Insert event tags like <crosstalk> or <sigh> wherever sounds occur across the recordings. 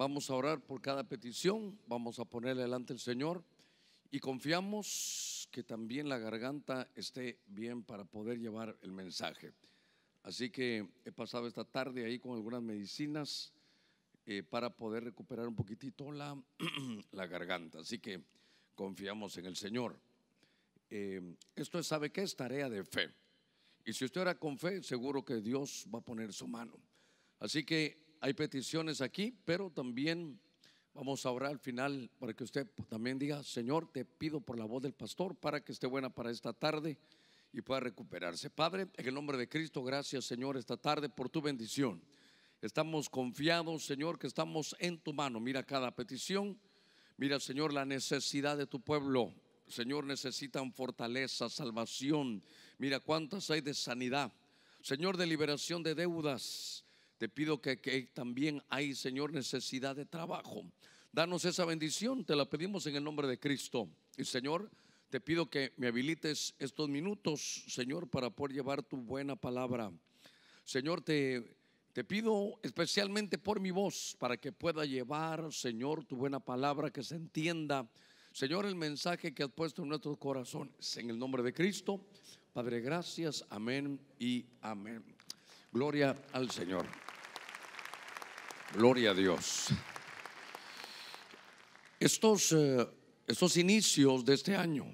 vamos a orar por cada petición, vamos a ponerle delante el Señor y confiamos que también la garganta esté bien para poder llevar el mensaje. Así que he pasado esta tarde ahí con algunas medicinas eh, para poder recuperar un poquitito la, <clears throat> la, garganta. Así que confiamos en el Señor. Eh, esto es, ¿sabe qué? Es tarea de fe. Y si usted ora con fe, seguro que Dios va a poner su mano. Así que hay peticiones aquí, pero también vamos a orar al final para que usted también diga, Señor, te pido por la voz del pastor para que esté buena para esta tarde y pueda recuperarse. Padre, en el nombre de Cristo, gracias Señor esta tarde por tu bendición. Estamos confiados, Señor, que estamos en tu mano. Mira cada petición. Mira, Señor, la necesidad de tu pueblo. Señor, necesitan fortaleza, salvación. Mira cuántas hay de sanidad. Señor, de liberación de deudas. Te pido que, también hay, Señor, necesidad de trabajo. Danos esa bendición, te la pedimos en el nombre de Cristo. Y Señor, te pido que me habilites estos minutos, Señor, para poder llevar tu buena palabra. Señor, te, te pido especialmente por mi voz, para que pueda llevar, Señor, tu buena palabra, que se entienda, Señor, el mensaje que has puesto en nuestros corazones. En el nombre de Cristo, Padre, gracias, amén y amén. Gloria al Señor. Gloria a Dios. Eh, estos, inicios de este año,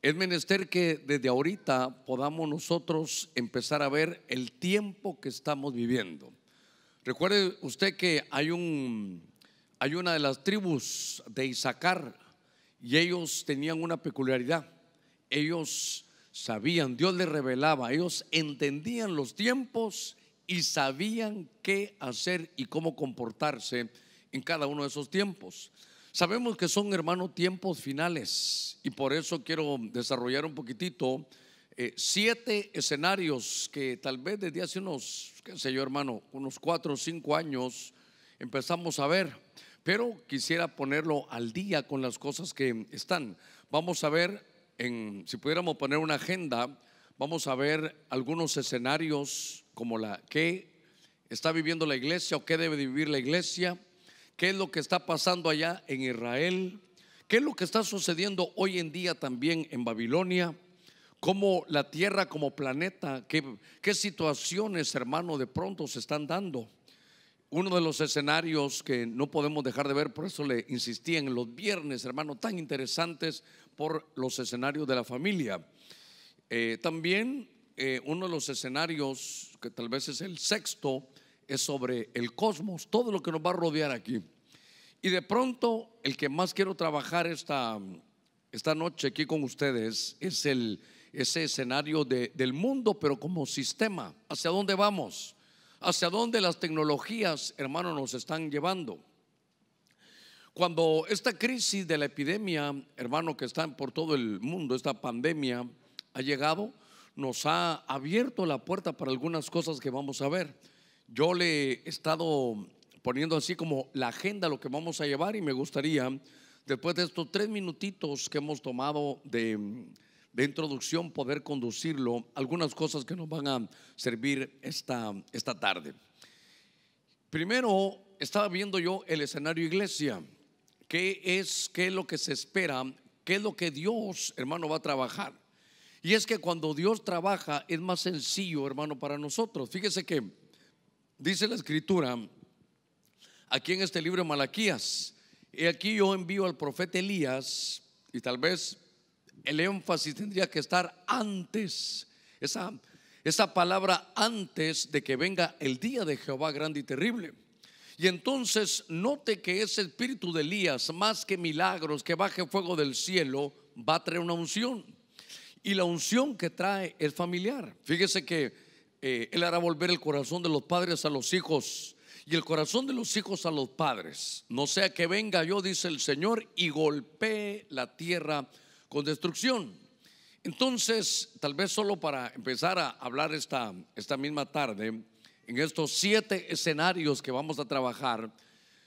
es menester que desde ahorita podamos nosotros empezar a ver el tiempo que estamos viviendo. Recuerde usted que hay, un, hay una de las tribus de Isaacar y ellos tenían una peculiaridad. Ellos sabían, Dios les revelaba, ellos entendían los tiempos y sabían qué hacer y cómo comportarse en cada uno de esos tiempos. Sabemos que son, hermano, tiempos finales y por eso quiero desarrollar un poquitito eh, siete escenarios que tal vez desde hace unos, qué sé yo, hermano, unos cuatro o cinco años empezamos a ver, pero quisiera ponerlo al día con las cosas que están. Vamos a ver en, si pudiéramos poner una agenda, vamos a ver algunos escenarios como la que está viviendo la iglesia o qué debe vivir la iglesia, qué es lo que está pasando allá en Israel, qué es lo que está sucediendo hoy en día también en Babilonia, cómo la tierra como planeta, qué, qué situaciones, hermano, de pronto se están dando uno de los escenarios que no podemos dejar de ver, por eso le insistí en los viernes, hermano, tan interesantes por los escenarios de la familia. Eh, también eh, uno de los escenarios, que tal vez es el sexto, es sobre el cosmos, todo lo que nos va a rodear aquí. Y de pronto, el que más quiero trabajar esta, esta noche aquí con ustedes es el, ese escenario de, del mundo, pero como sistema. ¿Hacia dónde vamos? hacia dónde las tecnologías, hermano, nos están llevando. Cuando esta crisis de la epidemia, hermano, que está por todo el mundo, esta pandemia ha llegado, nos ha abierto la puerta para algunas cosas que vamos a ver. Yo le he estado poniendo así como la agenda, lo que vamos a llevar y me gustaría, después de estos tres minutitos que hemos tomado de de introducción poder conducirlo, algunas cosas que nos van a servir esta, esta tarde. Primero, estaba viendo yo el escenario iglesia. ¿Qué es, qué es lo que se espera? ¿Qué es lo que Dios, hermano, va a trabajar? Y es que cuando Dios trabaja es más sencillo, hermano, para nosotros. Fíjese que dice la escritura aquí en este libro de Malaquías, y aquí yo envío al profeta Elías, y tal vez el énfasis tendría que estar antes. Esa, palabra antes de que venga el día de Jehová grande y terrible. Y entonces note que ese espíritu de Elías, más que milagros, que baje fuego del cielo, va a traer una unción. Y la unción que trae es familiar. Fíjese que eh, él hará volver el corazón de los padres a los hijos y el corazón de los hijos a los padres. No sea que venga yo, dice el Señor, y golpee la tierra con destrucción. Entonces, tal vez solo para empezar a hablar esta, esta misma tarde, en estos siete escenarios que vamos a trabajar,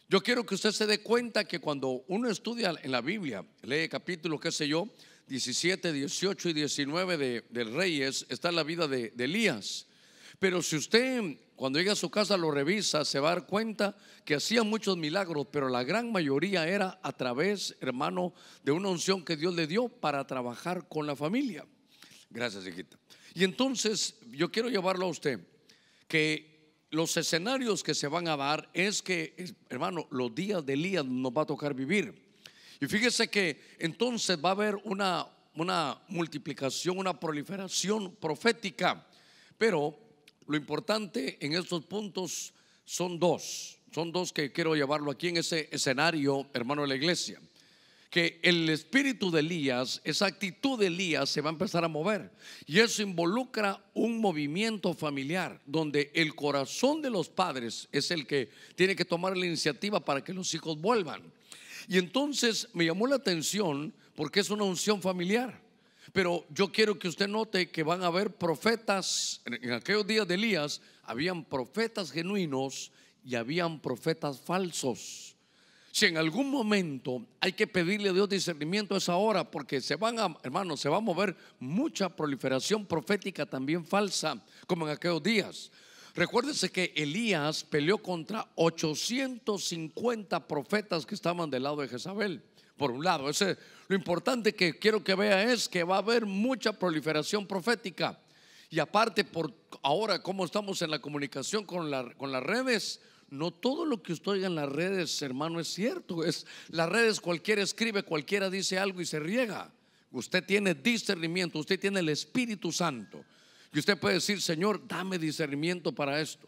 yo quiero que usted se dé cuenta que cuando uno estudia en la Biblia, lee capítulo qué sé yo, 17, 18 y 19 de, Reyes, está la vida de, de Elías. Pero si usted cuando llega a su casa lo revisa, se va a dar cuenta que hacía muchos milagros, pero la gran mayoría era a través, hermano, de una unción que Dios le dio para trabajar con la familia. Gracias, hijita. Y entonces yo quiero llevarlo a usted, que los escenarios que se van a dar es que, hermano, los días de Elías nos va a tocar vivir. Y fíjese que entonces va a haber una, una multiplicación, una proliferación profética, pero lo importante en estos puntos son dos, son dos que quiero llevarlo aquí en ese escenario, hermano de la iglesia, que el espíritu de Elías, esa actitud de Elías se va a empezar a mover y eso involucra un movimiento familiar donde el corazón de los padres es el que tiene que tomar la iniciativa para que los hijos vuelvan. Y entonces me llamó la atención porque es una unción familiar. Pero yo quiero que usted note que van a haber profetas, en aquellos días de Elías, habían profetas genuinos y habían profetas falsos. Si en algún momento hay que pedirle a Dios discernimiento es ahora, porque se van a, hermanos, se va a mover mucha proliferación profética también falsa, como en aquellos días. Recuérdese que Elías peleó contra 850 profetas que estaban del lado de Jezabel por un lado. Ese, lo importante que quiero que vea es que va a haber mucha proliferación profética. Y aparte, por ahora, como estamos en la comunicación con, la, con las redes, no todo lo que usted oiga en las redes, hermano, es cierto. Es, las redes, cualquiera escribe, cualquiera dice algo y se riega. Usted tiene discernimiento, usted tiene el Espíritu Santo. Y usted puede decir, Señor, dame discernimiento para esto.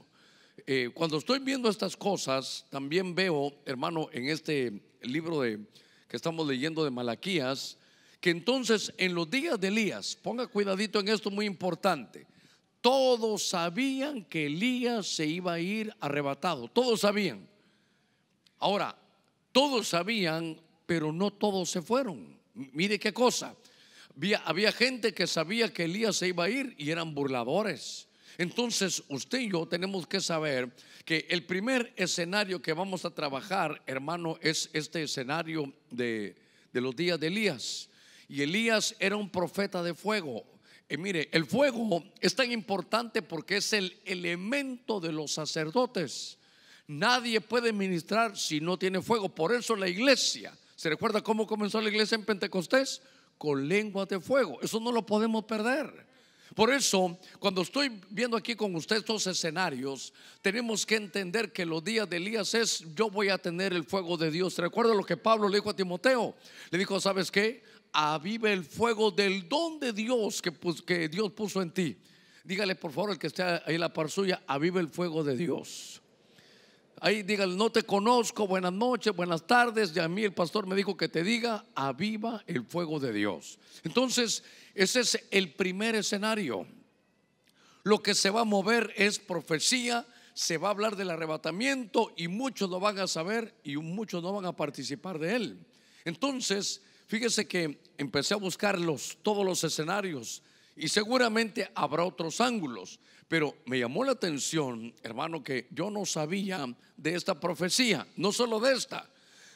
Eh, cuando estoy viendo estas cosas, también veo, hermano, en este libro de que estamos leyendo de Malaquías, que entonces en los días de Elías, ponga cuidadito en esto muy importante, todos sabían que Elías se iba a ir arrebatado, todos sabían. Ahora, todos sabían, pero no todos se fueron. Mire qué cosa. Había, gente que sabía que Elías se iba a ir y eran burladores. Entonces usted y yo tenemos que saber que el primer escenario que vamos a trabajar, hermano, es este escenario de, los días de Elías. Y Elías era un profeta de fuego. Y mire, el fuego es tan importante porque es el elemento de los sacerdotes. Nadie puede ministrar si no tiene fuego. Por eso la iglesia, ¿se recuerda cómo comenzó la iglesia en Pentecostés? Con lenguas de fuego. Eso no lo podemos perder. Por eso, cuando estoy viendo aquí con usted estos escenarios, tenemos que entender que los días de Elías es, yo voy a tener el fuego de Dios. Recuerda lo que Pablo le dijo a Timoteo? Le dijo, ¿sabes qué? Aviva el fuego del don de Dios que, que Dios puso en ti. Dígale, por favor, el que esté ahí en la par suya, avive el fuego de Dios. Ahí dígale, no te conozco, buenas noches, buenas tardes. Y a mí el pastor me dijo que te diga, aviva el fuego de Dios. Entonces, ese es el primer escenario. Lo que se va a mover es profecía, se va a hablar del arrebatamiento y muchos lo van a saber y muchos no van a participar de él. Entonces, fíjese que empecé a buscar todos los escenarios y seguramente habrá otros ángulos, pero me llamó la atención, hermano, que yo no sabía de esta profecía, no solo de esta,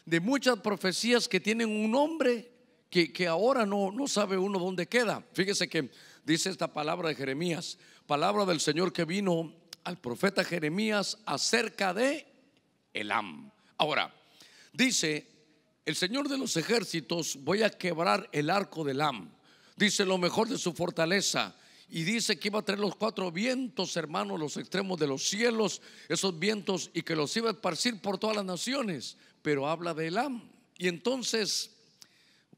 de muchas profecías que tienen un nombre que, ahora no, no sabe uno dónde queda. Fíjese que dice esta palabra de Jeremías, palabra del Señor que vino al profeta Jeremías acerca de Elam. Ahora, dice, el Señor de los ejércitos, voy a quebrar el arco de Elam. Dice lo mejor de su fortaleza. Y dice que iba a traer los cuatro vientos, hermanos, los extremos de los cielos, esos vientos, y que los iba a esparcir por todas las naciones. Pero habla de Elam. Y entonces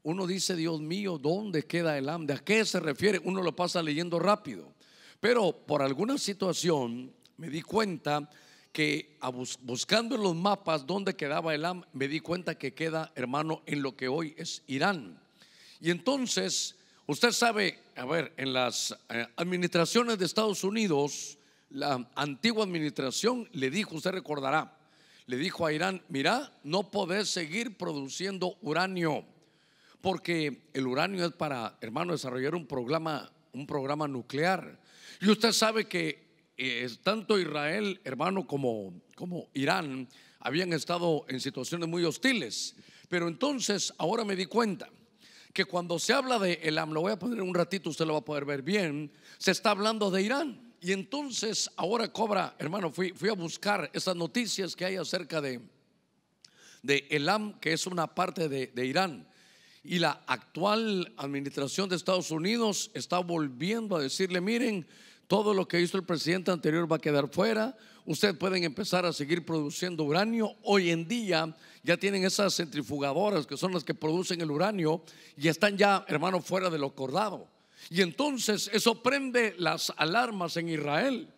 uno dice, Dios mío, ¿dónde queda el hambre? ¿A qué se refiere? Uno lo pasa leyendo rápido. Pero por alguna situación me di cuenta que buscando en los mapas dónde quedaba el AM, me di cuenta que queda, hermano, en lo que hoy es Irán. Y entonces, usted sabe, a ver, en las eh, administraciones de Estados Unidos, la antigua administración le dijo, usted recordará, le dijo a Irán, mira, no podés seguir produciendo uranio porque el uranio es para, hermano, desarrollar un programa, un programa nuclear. Y usted sabe que eh, tanto Israel, hermano, como, como Irán habían estado en situaciones muy hostiles. Pero entonces, ahora me di cuenta que cuando se habla de Elam, lo voy a poner un ratito, usted lo va a poder ver bien, se está hablando de Irán. Y entonces ahora cobra, hermano, fui, fui a buscar esas noticias que hay acerca de, de Elam, que es una parte de, de Irán. Y la actual administración de Estados Unidos está volviendo a decirle, miren, todo lo que hizo el presidente anterior va a quedar fuera, ustedes pueden empezar a seguir produciendo uranio. Hoy en día ya tienen esas centrifugadoras que son las que producen el uranio y están ya, hermano, fuera de lo acordado. Y entonces eso prende las alarmas en Israel.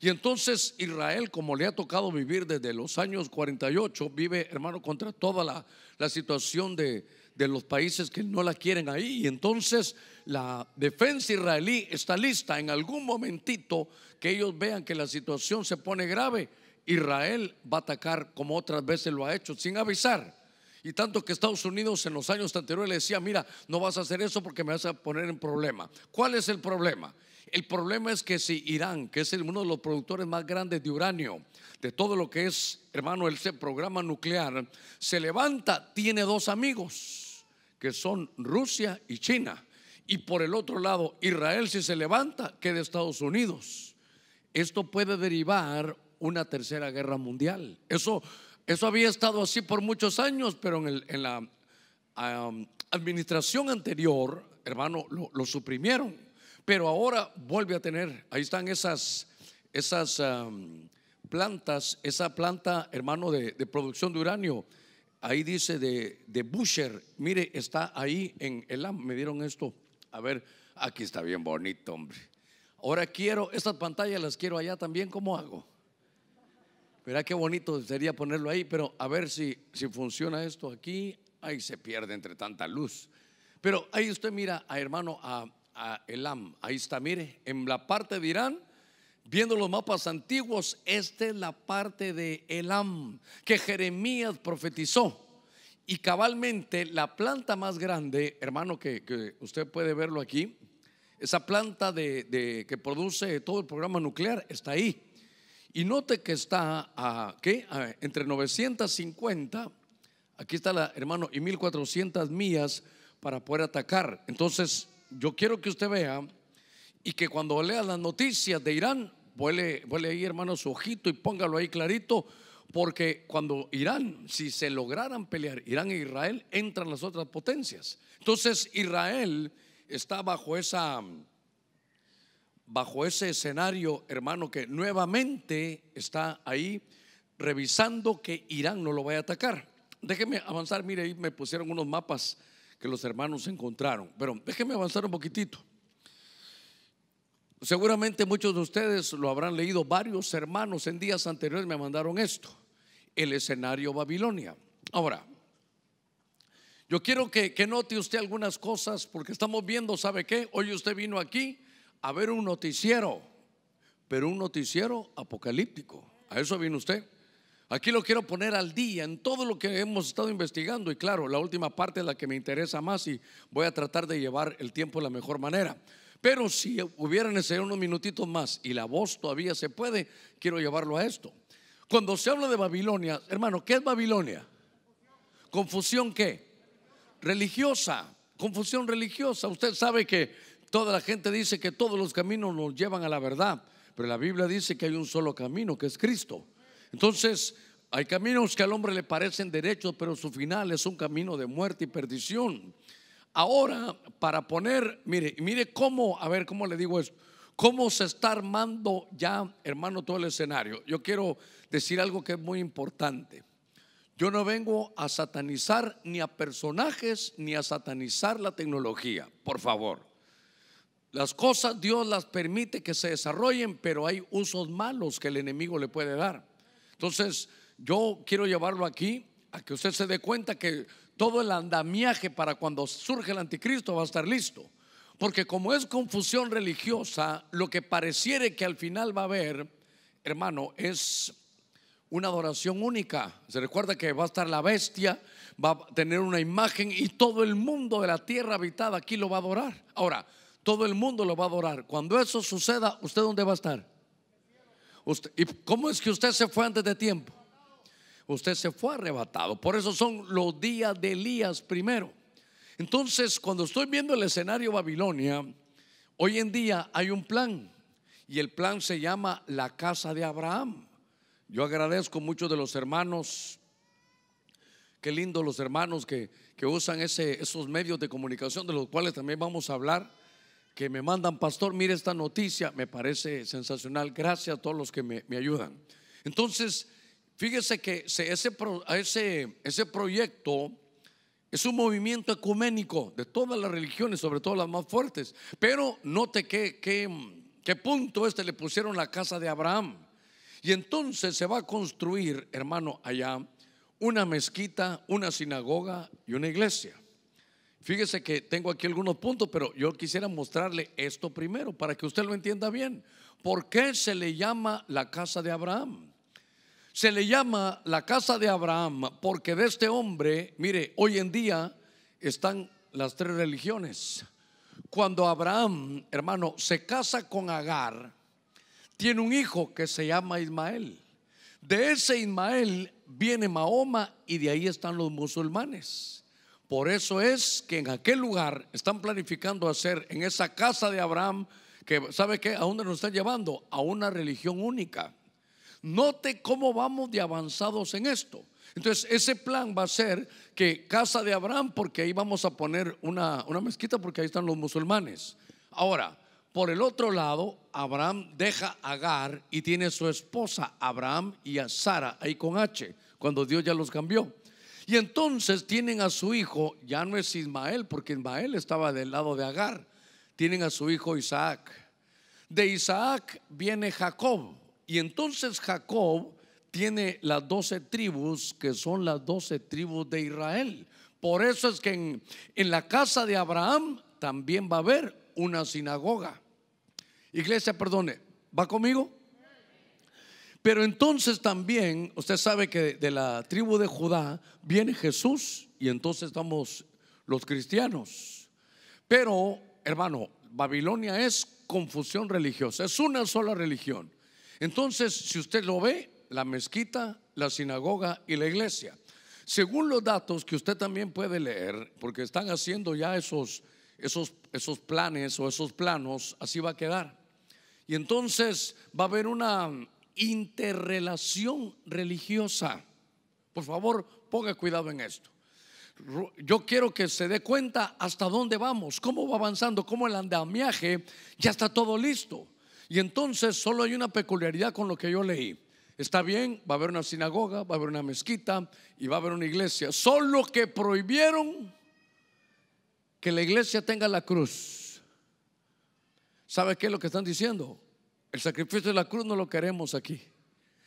Y entonces Israel, como le ha tocado vivir desde los años 48, vive, hermano, contra toda la, la situación de, de los países que no la quieren ahí. Y entonces la defensa israelí está lista en algún momentito que ellos vean que la situación se pone grave. Israel va a atacar como otras veces lo ha hecho, sin avisar. Y tanto que Estados Unidos en los años anteriores le decía, mira, no vas a hacer eso porque me vas a poner en problema. ¿Cuál es el problema? El problema es que si Irán, que es uno de los productores más grandes de uranio, de todo lo que es, hermano, el programa nuclear, se levanta, tiene dos amigos que son Rusia y China. Y por el otro lado, Israel si se levanta, queda Estados Unidos. Esto puede derivar una tercera guerra mundial. Eso, eso había estado así por muchos años, pero en, el, en la administración anterior, hermano, lo, suprimieron. Pero ahora vuelve a tener, ahí están esas, esas plantas, esa planta, hermano, de producción de uranio Ahí dice de, de Busher, mire, está ahí en el me dieron esto. A ver, aquí está bien bonito, hombre. Ahora quiero, estas pantallas las quiero allá también, ¿cómo hago? Verá qué bonito sería ponerlo ahí, pero a ver si, si funciona esto aquí. Ahí se pierde entre tanta luz. Pero ahí usted mira, a hermano, a, a Elam. Ahí está, mire, en la parte de Irán Viendo los mapas antiguos, esta es la parte de Elam que Jeremías profetizó. Y cabalmente la planta más grande, hermano, que, usted puede verlo aquí, esa planta de, que produce todo el programa nuclear está ahí. Y note que está entre 950, aquí está la hermano, y 1400 millas para poder atacar. Entonces, yo quiero que usted vea y que cuando lea las noticias de Irán, vuele, ahí hermano su ojito y póngalo ahí clarito, porque cuando Irán, si se lograran pelear Irán e Israel, entran las otras potencias. Entonces Israel está bajo esa bajo ese escenario, hermano, que nuevamente está ahí revisando que Irán no lo vaya a atacar. Déjeme avanzar, mire, ahí me pusieron unos mapas que los hermanos encontraron, pero déjeme avanzar un poquitito. Seguramente muchos de ustedes lo habrán leído, varios hermanos en días anteriores me mandaron esto, el escenario Babilonia. Ahora, yo quiero que, note usted algunas cosas porque estamos viendo, ¿sabe qué? Hoy usted vino aquí a ver un noticiero, pero un noticiero apocalíptico. A eso vino usted. Aquí lo quiero poner al día en todo lo que hemos estado investigando y claro, la última parte es la que me interesa más y voy a tratar de llevar el tiempo de la mejor manera. Pero si hubiera necesario unos minutitos más y la voz todavía se puede, quiero llevarlo a esto. Cuando se habla de Babilonia, hermano, ¿qué es Babilonia? ¿Confusión qué? Religiosa, confusión religiosa. Usted sabe que toda la gente dice que todos los caminos nos llevan a la verdad, pero la Biblia dice que hay un solo camino, que es Cristo. Entonces, hay caminos que al hombre le parecen derechos, pero su final es un camino de muerte y perdición. Ahora, para poner, mire, mire cómo, a ver, ¿cómo le digo esto, cómo se está armando ya, hermano, todo el escenario. Yo quiero decir algo que es muy importante. Yo no vengo a satanizar ni a personajes ni a satanizar la tecnología, por favor. Las cosas Dios las permite que se desarrollen, pero hay usos malos que el enemigo le puede dar. Entonces, yo quiero llevarlo aquí a que usted se dé cuenta que todo el andamiaje para cuando surge el anticristo va a estar listo. Porque como es confusión religiosa, lo que pareciere que al final va a haber, hermano, es una adoración única. Se recuerda que va a estar la bestia, va a tener una imagen y todo el mundo de la tierra habitada aquí lo va a adorar. Ahora, todo el mundo lo va a adorar. Cuando eso suceda, ¿usted dónde va a estar? Usted, ¿Y cómo es que usted se fue antes de tiempo? usted se fue arrebatado. Por eso son los días de Elías primero. Entonces, cuando estoy viendo el escenario Babilonia, hoy en día hay un plan y el plan se llama la casa de Abraham. Yo agradezco mucho de los hermanos, qué lindo los hermanos que, usan ese, esos medios de comunicación de los cuales también vamos a hablar, que me mandan, pastor, mire esta noticia, me parece sensacional, gracias a todos los que me, me ayudan. Entonces, Fíjese que ese, ese, ese proyecto es un movimiento ecuménico de todas las religiones, sobre todo las más fuertes. Pero note que, qué punto este le pusieron la casa de Abraham. Y entonces se va a construir, hermano, allá una mezquita, una sinagoga y una iglesia. Fíjese que tengo aquí algunos puntos, pero yo quisiera mostrarle esto primero para que usted lo entienda bien. ¿Por qué se le llama la casa de Abraham? Se le llama la casa de Abraham porque de este hombre, mire, hoy en día están las tres religiones. Cuando Abraham, hermano, se casa con Agar, tiene un hijo que se llama Ismael. De ese Ismael viene Mahoma y de ahí están los musulmanes. Por eso es que en aquel lugar están planificando hacer en esa casa de Abraham, que sabe qué? a dónde nos están llevando, a una religión única. Note cómo vamos de avanzados en esto. Entonces, ese plan va a ser que casa de Abraham, porque ahí vamos a poner una, mezquita, porque ahí están los musulmanes. Ahora, por el otro lado, Abraham deja a Agar y tiene su esposa Abraham y a Sara, ahí con H, cuando Dios ya los cambió. Y entonces tienen a su hijo, ya no es Ismael, porque Ismael estaba del lado de Agar, tienen a su hijo Isaac. De Isaac viene Jacob. Y entonces Jacob tiene las doce tribus que son las doce tribus de Israel. Por eso es que en, en la casa de Abraham también va a haber una sinagoga. Iglesia, perdone, ¿va conmigo? Pero entonces también, usted sabe que de la tribu de Judá viene Jesús y entonces estamos los cristianos. Pero, hermano, Babilonia es confusión religiosa, es una sola religión. Entonces, si usted lo ve, la mezquita, la sinagoga y la iglesia. Según los datos que usted también puede leer, porque están haciendo ya esos, esos, esos planes o esos planos, así va a quedar. Y entonces va a haber una interrelación religiosa. Por favor, ponga cuidado en esto. Yo quiero que se dé cuenta hasta dónde vamos, cómo va avanzando, cómo el andamiaje ya está todo listo. Y entonces solo hay una peculiaridad con lo que yo leí. Está bien, va a haber una sinagoga, va a haber una mezquita y va a haber una iglesia. Solo que prohibieron que la iglesia tenga la cruz. ¿Sabe qué es lo que están diciendo? El sacrificio de la cruz no lo queremos aquí.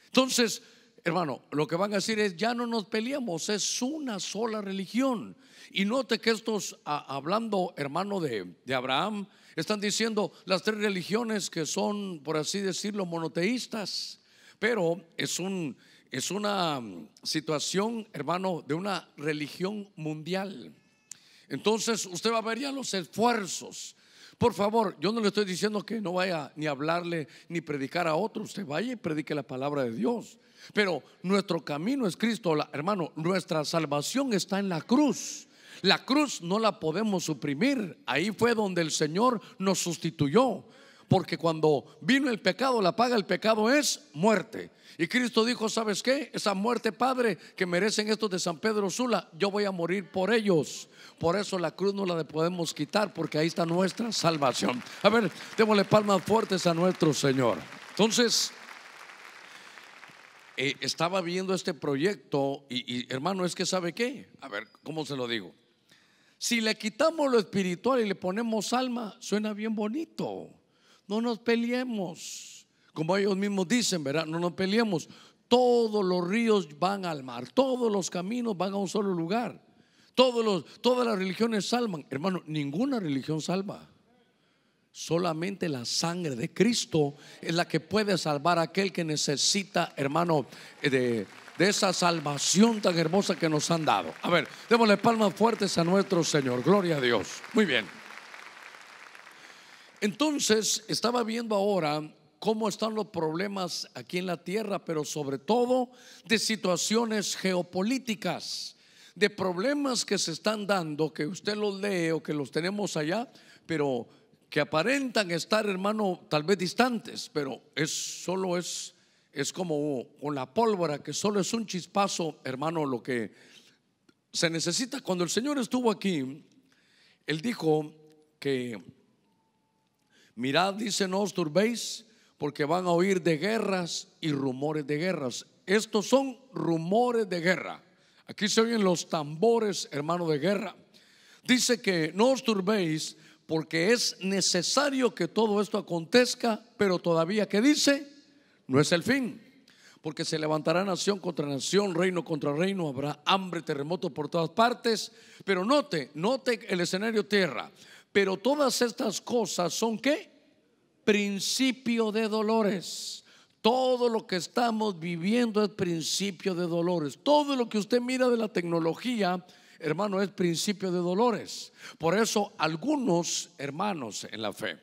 Entonces, hermano, lo que van a decir es, ya no nos peleamos, es una sola religión. Y note que estos, hablando, hermano de, de Abraham, están diciendo las tres religiones que son, por así decirlo, monoteístas. Pero es, un, es una mm, situación, hermano, de una religión mundial. Entonces usted va a ver ya los esfuerzos. Por favor, yo no le estoy diciendo que no vaya ni a hablarle ni predicar a otro. Usted vaya y predique la palabra de Dios. Pero nuestro camino es Cristo, hermano. Nuestra salvación está en la cruz. La cruz no la podemos suprimir. Ahí fue donde el Señor nos sustituyó. Porque cuando vino el pecado, la paga el pecado es muerte. Y Cristo dijo, ¿sabes qué? Esa muerte, Padre, que merecen estos de San Pedro Sula, yo voy a morir por ellos. Por eso la cruz no la podemos quitar, porque ahí está nuestra salvación. A ver, démosle palmas fuertes a nuestro Señor. Entonces, eh, estaba viendo este proyecto y, y hermano, es que sabe qué. A ver, ¿cómo se lo digo? Si le quitamos lo espiritual y le ponemos alma, suena bien bonito. No nos peleemos. Como ellos mismos dicen, ¿verdad? No nos peleemos. Todos los ríos van al mar, todos los caminos van a un solo lugar. Todos los, todas las religiones salvan. Hermano, ninguna religión salva. Solamente la sangre de Cristo es la que puede salvar a aquel que necesita, hermano, eh, de, de esa salvación tan hermosa que nos han dado. A ver, démosle palmas fuertes a nuestro Señor. Gloria a Dios. Muy bien. Entonces, estaba viendo ahora cómo están los problemas aquí en la tierra, pero sobre todo de situaciones geopolíticas, de problemas que se están dando, que usted los lee o que los tenemos allá, pero que aparentan estar, hermano, tal vez distantes, pero es solo es es como con la pólvora, que solo es un chispazo, hermano, lo que se necesita. Cuando el Señor estuvo aquí, Él dijo que, mirad, dice, no os turbéis, porque van a oír de guerras y rumores de guerras. Estos son rumores de guerra. Aquí se oyen los tambores, hermano, de guerra. Dice que no os turbéis, porque es necesario que todo esto acontezca, pero todavía, ¿qué dice? no es el fin. Porque se levantará nación contra nación, reino contra reino, habrá hambre, terremotos por todas partes. Pero note, note el escenario tierra. Pero todas estas cosas son que Principio de dolores. Todo lo que estamos viviendo es principio de dolores. Todo lo que usted mira de la tecnología, hermano, es principio de dolores. Por eso algunos hermanos en la fe,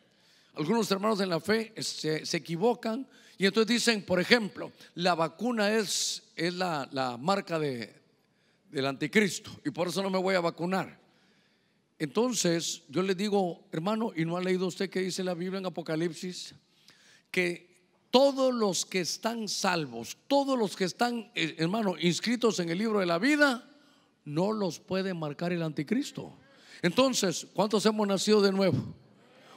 algunos hermanos en la fe se, se equivocan y entonces dicen, por ejemplo, la vacuna es, es la, marca del anticristo y por eso no me voy a vacunar. Entonces, yo le digo, hermano, ¿y no ha leído usted que dice la Biblia en Apocalipsis? Que todos los que están salvos, todos los que están, eh, hermano, inscritos en el libro de la vida, no los puede marcar el anticristo. Entonces, ¿cuántos hemos nacido de nuevo?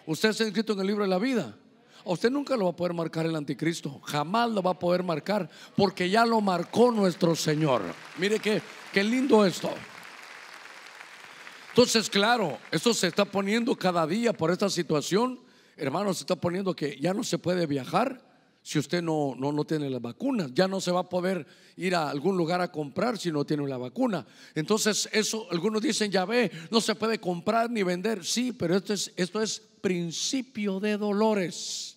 Usted ha inscrito en el libro de la vida usted nunca lo va a poder marcar el anticristo, jamás lo va a poder marcar, porque ya lo marcó nuestro Señor. Mire qué, qué lindo esto. Entonces, claro, esto se está poniendo cada día por esta situación. Hermanos, se está poniendo que ya no se puede viajar si usted no, no, no, tiene las vacunas. Ya no se va a poder ir a algún lugar a comprar si no tiene la vacuna. Entonces, eso, algunos dicen, ya ve, no se puede comprar ni vender. Sí, pero esto es, esto es principio de dolores.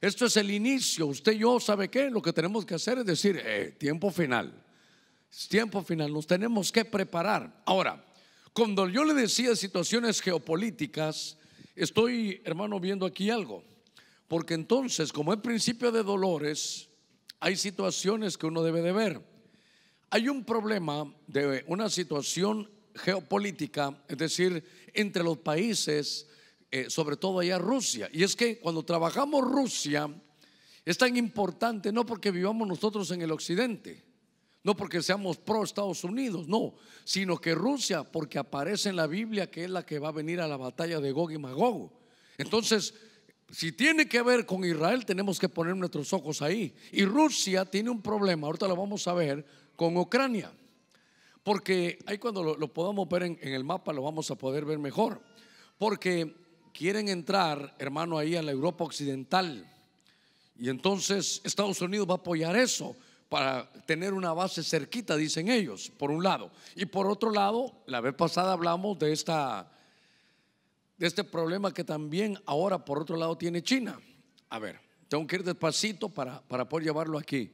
Esto es el inicio. Usted y yo, ¿sabe qué? Lo que tenemos que hacer es decir, eh, tiempo final. tiempo final. Nos tenemos que preparar. Ahora, cuando yo le decía situaciones geopolíticas, estoy, hermano, viendo aquí algo. Porque entonces, como es principio de dolores, hay situaciones que uno debe de ver. Hay un problema de una situación geopolítica, es decir, entre los países eh, sobre todo allá Rusia. Y es que cuando trabajamos Rusia, es tan importante no porque vivamos nosotros en el occidente, no porque seamos pro Estados Unidos, no, sino que Rusia, porque aparece en la Biblia que es la que va a venir a la batalla de Gog y Magog. Entonces, si tiene que ver con Israel, tenemos que poner nuestros ojos ahí. Y Rusia tiene un problema, ahorita lo vamos a ver, con Ucrania. Porque ahí cuando lo, podamos ver en, en el mapa lo vamos a poder ver mejor. Porque quieren entrar, hermano, ahí a la Europa Occidental. Y entonces Estados Unidos va a apoyar eso para tener una base cerquita, dicen ellos, por un lado. Y por otro lado, la vez pasada hablamos de, esta, de este problema que también ahora, por otro lado, tiene China. A ver, tengo que ir despacito para, para poder llevarlo aquí.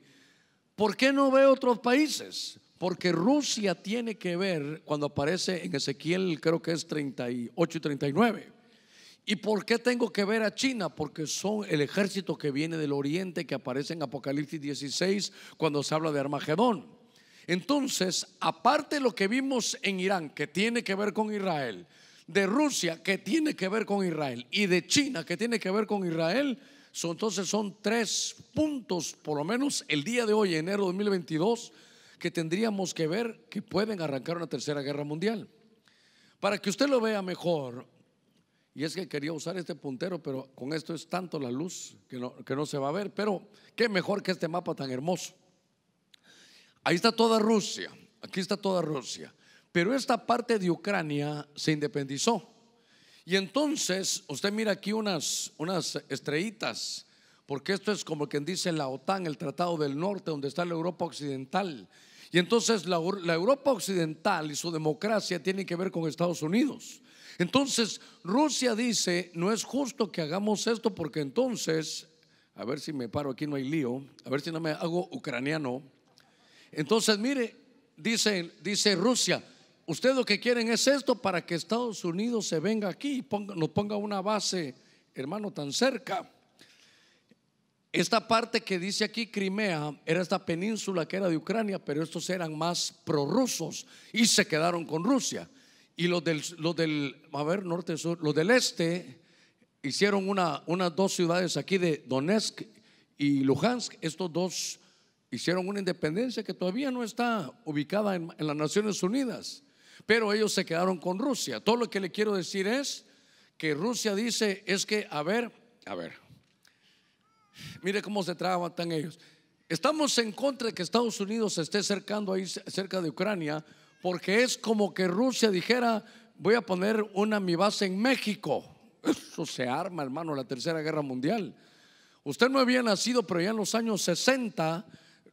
¿Por qué no ve otros países? Porque Rusia tiene que ver cuando aparece en Ezequiel, creo que es 38 y 39. ¿Y por qué tengo que ver a China? Porque son el ejército que viene del oriente que aparece en Apocalipsis 16 cuando se habla de Armagedón. Entonces, aparte de lo que vimos en Irán, que tiene que ver con Israel, de Rusia, que tiene que ver con Israel, y de China, que tiene que ver con Israel, son, entonces son tres puntos, por lo menos el día de hoy, enero de 2022, que tendríamos que ver que pueden arrancar una tercera guerra mundial. Para que usted lo vea mejor, y es que quería usar este puntero, pero con esto es tanto la luz que no, se va a ver. Pero qué mejor que este mapa tan hermoso. Ahí está toda Rusia, aquí está toda Rusia. Pero esta parte de Ucrania se independizó. Y entonces, usted mira aquí unas, unas estrellitas, porque esto es como quien dice la OTAN, el Tratado del Norte, donde está la Europa Occidental. Y entonces la, la Europa Occidental y su democracia tienen que ver con Estados Unidos. Entonces, Rusia dice, no es justo que hagamos esto porque entonces, a ver si me paro aquí, no hay lío, a ver si no me hago ucraniano. Entonces, mire, dice, dice Rusia, ustedes lo que quieren es esto para que Estados Unidos se venga aquí y ponga, nos ponga una base, hermano, tan cerca. Esta parte que dice aquí Crimea era esta península que era de Ucrania, pero estos eran más prorrusos y se quedaron con Rusia. Y los del, los del, a ver, norte, sur, los del este hicieron una, unas dos ciudades aquí de Donetsk y Luhansk. Estos dos hicieron una independencia que todavía no está ubicada en, en las Naciones Unidas, pero ellos se quedaron con Rusia. Todo lo que le quiero decir es que Rusia dice es que, a ver, a ver, mire cómo se trabatan ellos. Estamos en contra de que Estados Unidos se esté cercando ahí cerca de Ucrania porque es como que Rusia dijera, voy a poner una mi base en México. Eso se arma, hermano, la Tercera Guerra Mundial. Usted no había nacido, pero ya en los años 60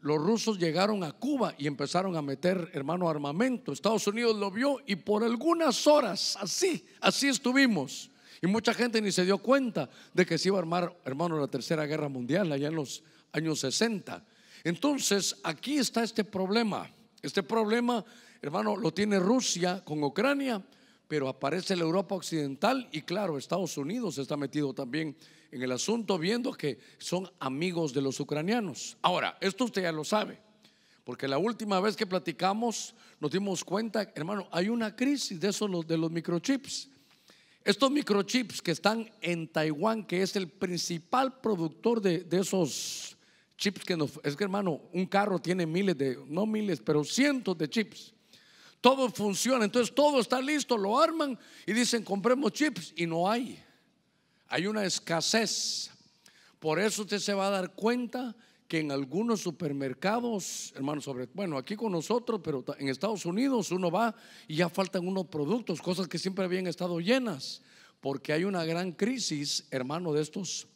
los rusos llegaron a Cuba y empezaron a meter, hermano, armamento. Estados Unidos lo vio y por algunas horas, así, así estuvimos. Y mucha gente ni se dio cuenta de que se iba a armar, hermano, la Tercera Guerra Mundial allá en los años 60. Entonces, aquí está este problema. Este problema hermano, lo tiene Rusia con Ucrania, pero aparece la Europa Occidental y claro, Estados Unidos está metido también en el asunto viendo que son amigos de los ucranianos. Ahora, esto usted ya lo sabe, porque la última vez que platicamos nos dimos cuenta, hermano, hay una crisis de esos de los microchips. Estos microchips que están en Taiwán, que es el principal productor de, esos chips que nos... Es que hermano, un carro tiene miles de, no miles, pero cientos de chips todo funciona, entonces todo está listo, lo arman y dicen compremos chips y no hay. Hay una escasez. Por eso usted se va a dar cuenta que en algunos supermercados, hermanos, sobre, bueno, aquí con nosotros, pero en Estados Unidos uno va y ya faltan unos productos, cosas que siempre habían estado llenas, porque hay una gran crisis, hermano, de estos.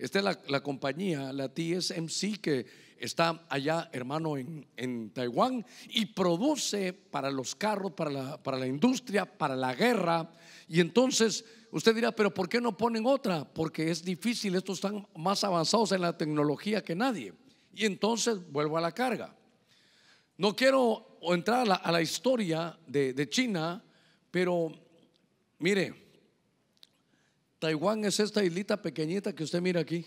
Esta es la, la compañía, la TSMC, que está allá, hermano, en, en Taiwán y produce para los carros, para la, para la industria, para la guerra. Y entonces usted dirá, pero ¿por qué no ponen otra? Porque es difícil, estos están más avanzados en la tecnología que nadie. Y entonces vuelvo a la carga. No quiero entrar a la, historia de, de China, pero mire, Taiwán es esta islita pequeñita que usted mira aquí.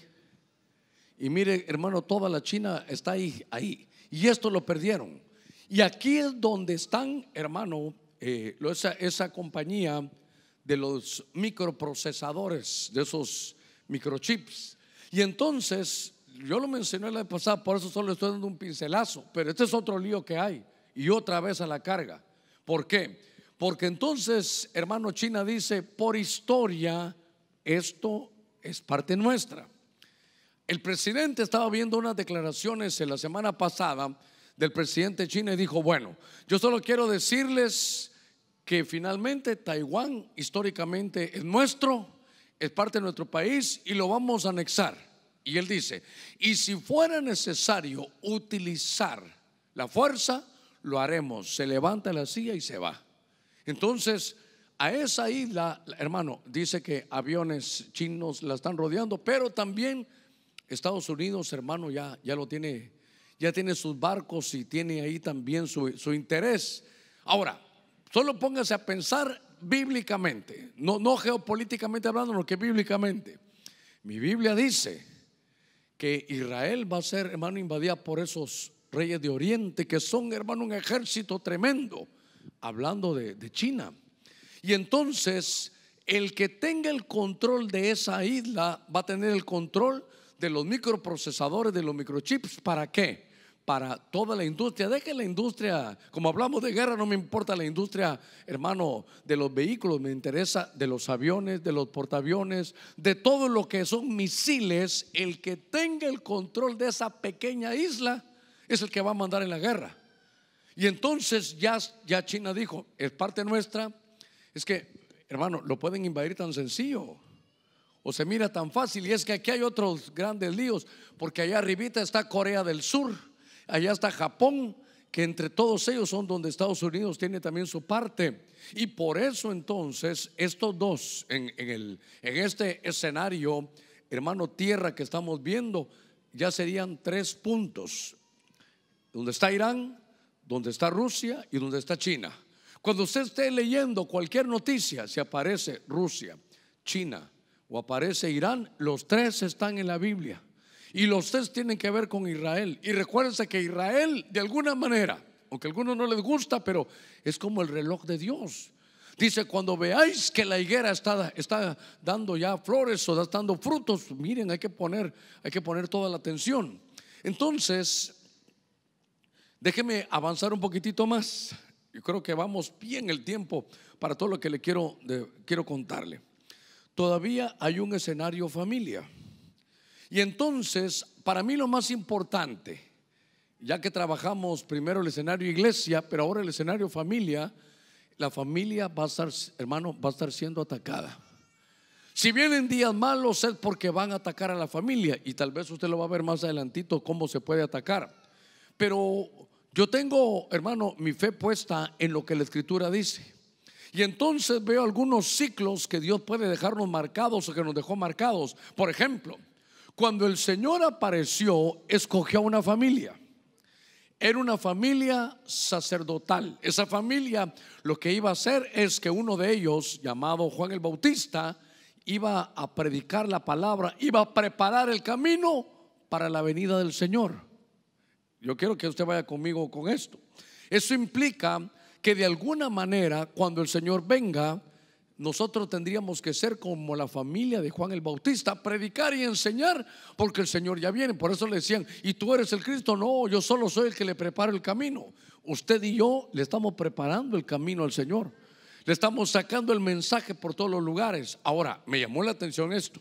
Y mire, hermano, toda la China está ahí. Y esto lo perdieron. Y aquí es donde están, hermano, eh, esa, esa, compañía de los microprocesadores, de esos microchips. Y entonces, yo lo mencioné la vez pasada, por eso solo estoy dando un pincelazo, pero este es otro lío que hay. Y otra vez a la carga. ¿Por qué? Porque entonces, hermano China dice, por historia, esto es parte nuestra. El presidente estaba viendo unas declaraciones en la semana pasada del presidente chino y dijo, bueno, yo solo quiero decirles que finalmente Taiwán históricamente es nuestro, es parte de nuestro país y lo vamos a anexar. Y él dice, y si fuera necesario utilizar la fuerza, lo haremos. Se levanta la silla y se va. Entonces, a esa isla, hermano, dice que aviones chinos la están rodeando, pero también Estados Unidos, hermano, ya, ya lo tiene, ya tiene sus barcos y tiene ahí también su, interés. Ahora, solo póngase a pensar bíblicamente, no, no geopolíticamente hablando, sino que bíblicamente. Mi Biblia dice que Israel va a ser, hermano, invadida por esos reyes de Oriente, que son, hermano, un ejército tremendo, hablando de, de China. Y entonces, el que tenga el control de esa isla va a tener el control de los microprocesadores, de los microchips, ¿para qué? Para toda la industria. Deje la industria, como hablamos de guerra, no me importa la industria, hermano, de los vehículos, me interesa de los aviones, de los portaaviones, de todo lo que son misiles. El que tenga el control de esa pequeña isla es el que va a mandar en la guerra. Y entonces ya, ya China dijo, es parte nuestra, es que, hermano, lo pueden invadir tan sencillo o se mira tan fácil. Y es que aquí hay otros grandes líos, porque allá arribita está Corea del Sur, allá está Japón, que entre todos ellos son donde Estados Unidos tiene también su parte. Y por eso entonces estos dos, en, el, en este escenario, hermano tierra que estamos viendo, ya serían tres puntos. Donde está Irán, donde está Rusia y donde está China. Cuando usted esté leyendo cualquier noticia, se aparece Rusia, China, o aparece Irán, los tres están en la Biblia. Y los tres tienen que ver con Israel. Y recuérdense que Israel, de alguna manera, aunque a algunos no les gusta, pero es como el reloj de Dios. Dice, cuando veáis que la higuera está, dando ya flores o está dando frutos, miren, hay que poner, hay que poner toda la atención. Entonces, déjeme avanzar un poquitito más. Yo creo que vamos bien el tiempo para todo lo que le quiero, quiero contarle todavía hay un escenario familia. Y entonces, para mí lo más importante, ya que trabajamos primero el escenario iglesia, pero ahora el escenario familia, la familia va a estar, hermano, va a estar siendo atacada. Si vienen días malos es porque van a atacar a la familia y tal vez usted lo va a ver más adelantito cómo se puede atacar. Pero yo tengo, hermano, mi fe puesta en lo que la escritura dice. Y entonces veo algunos ciclos que Dios puede dejarnos marcados o que nos dejó marcados. Por ejemplo, cuando el Señor apareció, escogió a una familia. Era una familia sacerdotal. Esa familia lo que iba a hacer es que uno de ellos, llamado Juan el Bautista, iba a predicar la palabra, iba a preparar el camino para la venida del Señor. Yo quiero que usted vaya conmigo con esto. Eso implica que de alguna manera cuando el Señor venga, nosotros tendríamos que ser como la familia de Juan el Bautista, predicar y enseñar, porque el Señor ya viene. Por eso le decían, ¿y tú eres el Cristo? No, yo solo soy el que le preparo el camino. Usted y yo le estamos preparando el camino al Señor. Le estamos sacando el mensaje por todos los lugares. Ahora, me llamó la atención esto,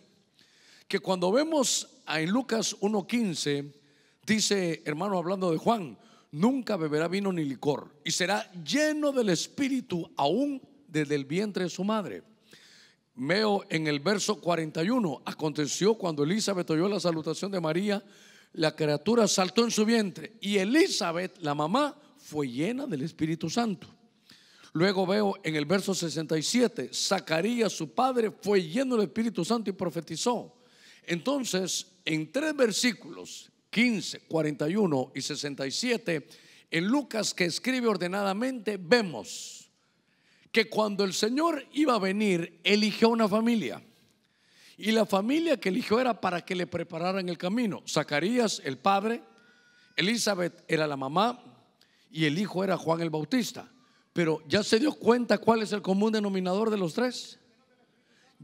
que cuando vemos en Lucas 1.15, dice, hermano, hablando de Juan, nunca beberá vino ni licor, y será lleno del Espíritu aún desde el vientre de su madre. Veo en el verso 41, aconteció cuando Elizabeth oyó la salutación de María, la criatura saltó en su vientre y Elizabeth, la mamá, fue llena del Espíritu Santo. Luego veo en el verso 67, Zacarías, su padre, fue lleno del Espíritu Santo y profetizó. Entonces, en tres versículos, 15, 41 y 67, en Lucas que escribe ordenadamente, vemos que cuando el Señor iba a venir, eligió una familia. Y la familia que eligió era para que le prepararan el camino. Zacarías, el padre, Elizabeth era la mamá y el hijo era Juan el Bautista. Pero ¿ya se dio cuenta cuál es el común denominador de los tres?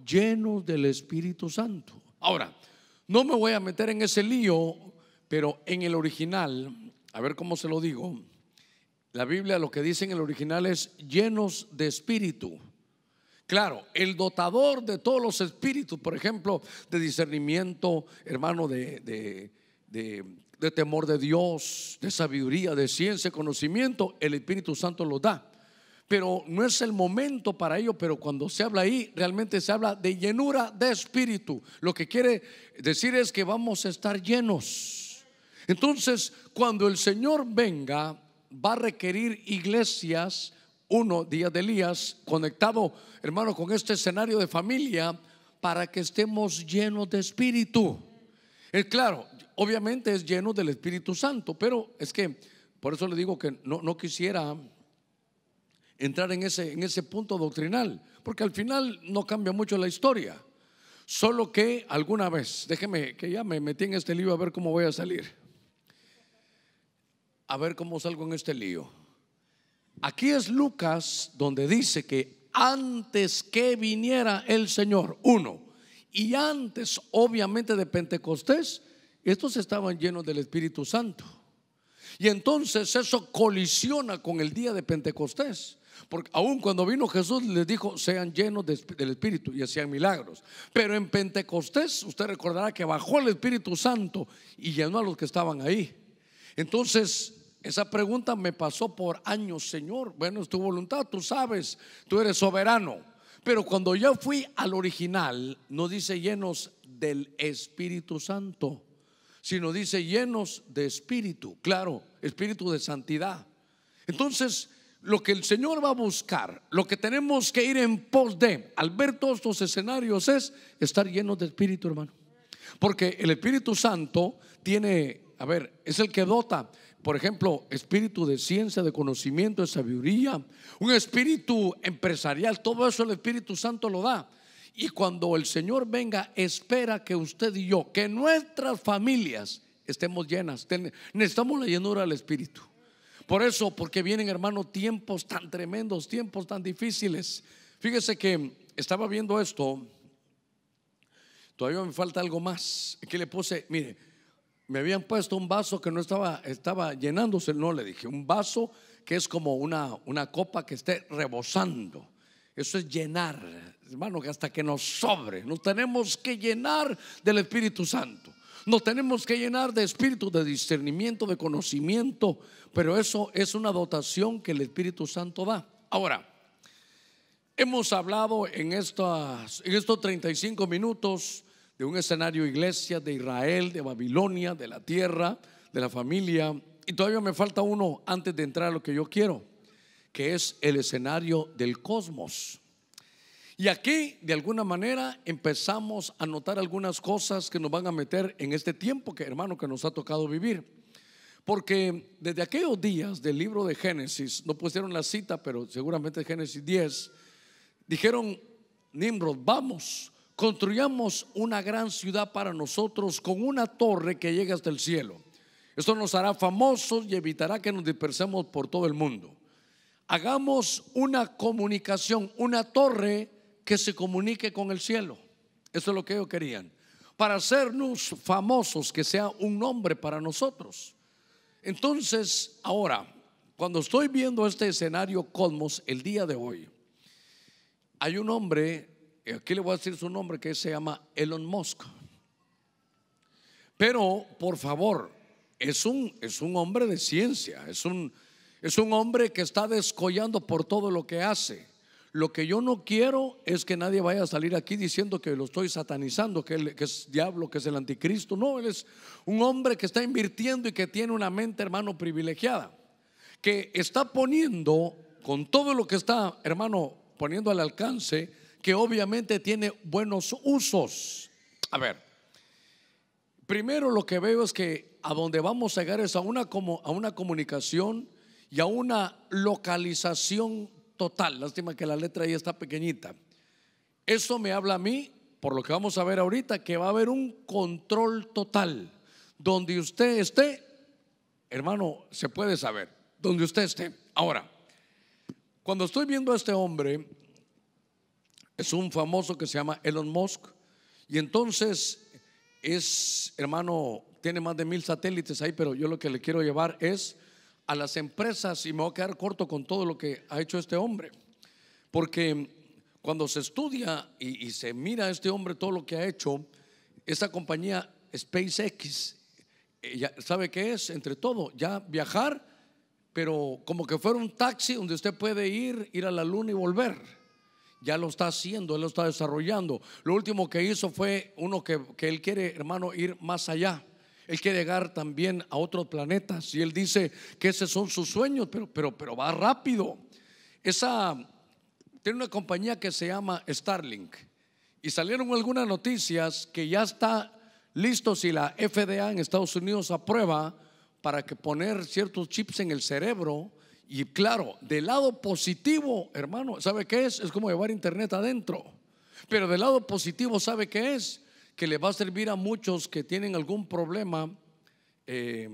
Llenos del Espíritu Santo. Ahora, no me voy a meter en ese lío pero en el original, a ver cómo se lo digo, la Biblia lo que dice en el original es llenos de espíritu. Claro, el dotador de todos los espíritus, por ejemplo, de discernimiento, hermano, de, temor de Dios, de sabiduría, de ciencia, conocimiento, el Espíritu Santo lo da. Pero no es el momento para ello, pero cuando se habla ahí, realmente se habla de llenura de espíritu. Lo que quiere decir es que vamos a estar llenos entonces, cuando el Señor venga, va a requerir iglesias, uno, día de Elías, conectado, hermano, con este escenario de familia, para que estemos llenos de espíritu. Es eh, claro, obviamente es lleno del Espíritu Santo, pero es que, por eso le digo que no, quisiera entrar en ese, en ese punto doctrinal, porque al final no cambia mucho la historia. Solo que alguna vez, déjeme que ya me metí en este libro a ver cómo voy a salir a ver cómo salgo en este lío. Aquí es Lucas donde dice que antes que viniera el Señor, uno, y antes obviamente de Pentecostés, estos estaban llenos del Espíritu Santo. Y entonces eso colisiona con el día de Pentecostés. Porque aún cuando vino Jesús les dijo, sean llenos del Espíritu y hacían milagros. Pero en Pentecostés usted recordará que bajó el Espíritu Santo y llenó a los que estaban ahí. Entonces esa pregunta me pasó por años, Señor. Bueno, es tu voluntad, tú sabes, tú eres soberano. Pero cuando yo fui al original, no dice llenos del Espíritu Santo, sino dice llenos de Espíritu, claro, Espíritu de santidad. Entonces, lo que el Señor va a buscar, lo que tenemos que ir en pos de, al ver todos estos escenarios, es estar llenos de Espíritu, hermano. Porque el Espíritu Santo tiene, a ver, es el que dota, por ejemplo, espíritu de ciencia, de conocimiento, de sabiduría, un espíritu empresarial, todo eso el Espíritu Santo lo da. Y cuando el Señor venga, espera que usted y yo, que nuestras familias estemos llenas. Necesitamos la llenura del Espíritu. Por eso, porque vienen, hermano, tiempos tan tremendos, tiempos tan difíciles. Fíjese que estaba viendo esto. Todavía me falta algo más. Aquí le puse, mire, me habían puesto un vaso que no estaba, estaba llenándose, no le dije, un vaso que es como una, una copa que esté rebosando. Eso es llenar, hermano, hasta que nos sobre. Nos tenemos que llenar del Espíritu Santo. Nos tenemos que llenar de espíritu, de discernimiento, de conocimiento. Pero eso es una dotación que el Espíritu Santo da. Ahora, hemos hablado en, estas, en estos 35 minutos de un escenario iglesia, de Israel, de Babilonia, de la tierra, de la familia. Y todavía me falta uno antes de entrar a lo que yo quiero, que es el escenario del cosmos. Y aquí, de alguna manera, empezamos a notar algunas cosas que nos van a meter en este tiempo que, hermano, que nos ha tocado vivir. Porque desde aquellos días del libro de Génesis, no pusieron la cita, pero seguramente Génesis 10, dijeron, Nimrod, vamos, construyamos una gran ciudad para nosotros con una torre que llegue hasta el cielo. Esto nos hará famosos y evitará que nos dispersemos por todo el mundo. Hagamos una comunicación, una torre que se comunique con el cielo. Eso es lo que ellos querían. Para hacernos famosos, que sea un nombre para nosotros. Entonces, ahora, cuando estoy viendo este escenario Cosmos el día de hoy, hay un hombre eh, aquí le voy a decir su nombre, que se llama Elon Musk. Pero, por favor, es un, es un hombre de ciencia, es un, es un hombre que está descollando por todo lo que hace. Lo que yo no quiero es que nadie vaya a salir aquí diciendo que lo estoy satanizando, que, que, es diablo, que es el anticristo. No, él es un hombre que está invirtiendo y que tiene una mente, hermano, privilegiada. Que está poniendo, con todo lo que está, hermano, poniendo al alcance, que obviamente tiene buenos usos. A ver, primero lo que veo es que a donde vamos a llegar es a una, como, a una comunicación y a una localización total. Lástima que la letra ahí está pequeñita. Eso me habla a mí, por lo que vamos a ver ahorita, que va a haber un control total. Donde usted esté, hermano, se puede saber. Donde usted esté. Ahora, cuando estoy viendo a este hombre, es un famoso que se llama Elon Musk. Y entonces es, hermano, tiene más de mil satélites ahí, pero yo lo que le quiero llevar es a las empresas y me voy a quedar corto con todo lo que ha hecho este hombre. Porque cuando se estudia y, se mira a este hombre todo lo que ha hecho, esta compañía SpaceX, eh, ¿sabe qué es? Entre todo, ya viajar, pero como que fuera un taxi donde usted puede ir, ir a la luna y volver ya lo está haciendo, Él lo está desarrollando. Lo último que hizo fue uno que, que Él quiere, hermano, ir más allá. Él quiere llegar también a otros planetas. Y Él dice que esos son sus sueños, pero, pero, pero va rápido. Esa, tiene una compañía que se llama Starlink. Y salieron algunas noticias que ya está listo si la FDA en Estados Unidos aprueba para que poner ciertos chips en el cerebro y claro, del lado positivo, hermano, ¿sabe qué es? Es como llevar internet adentro. Pero del lado positivo, ¿sabe qué es? Que le va a servir a muchos que tienen algún problema eh,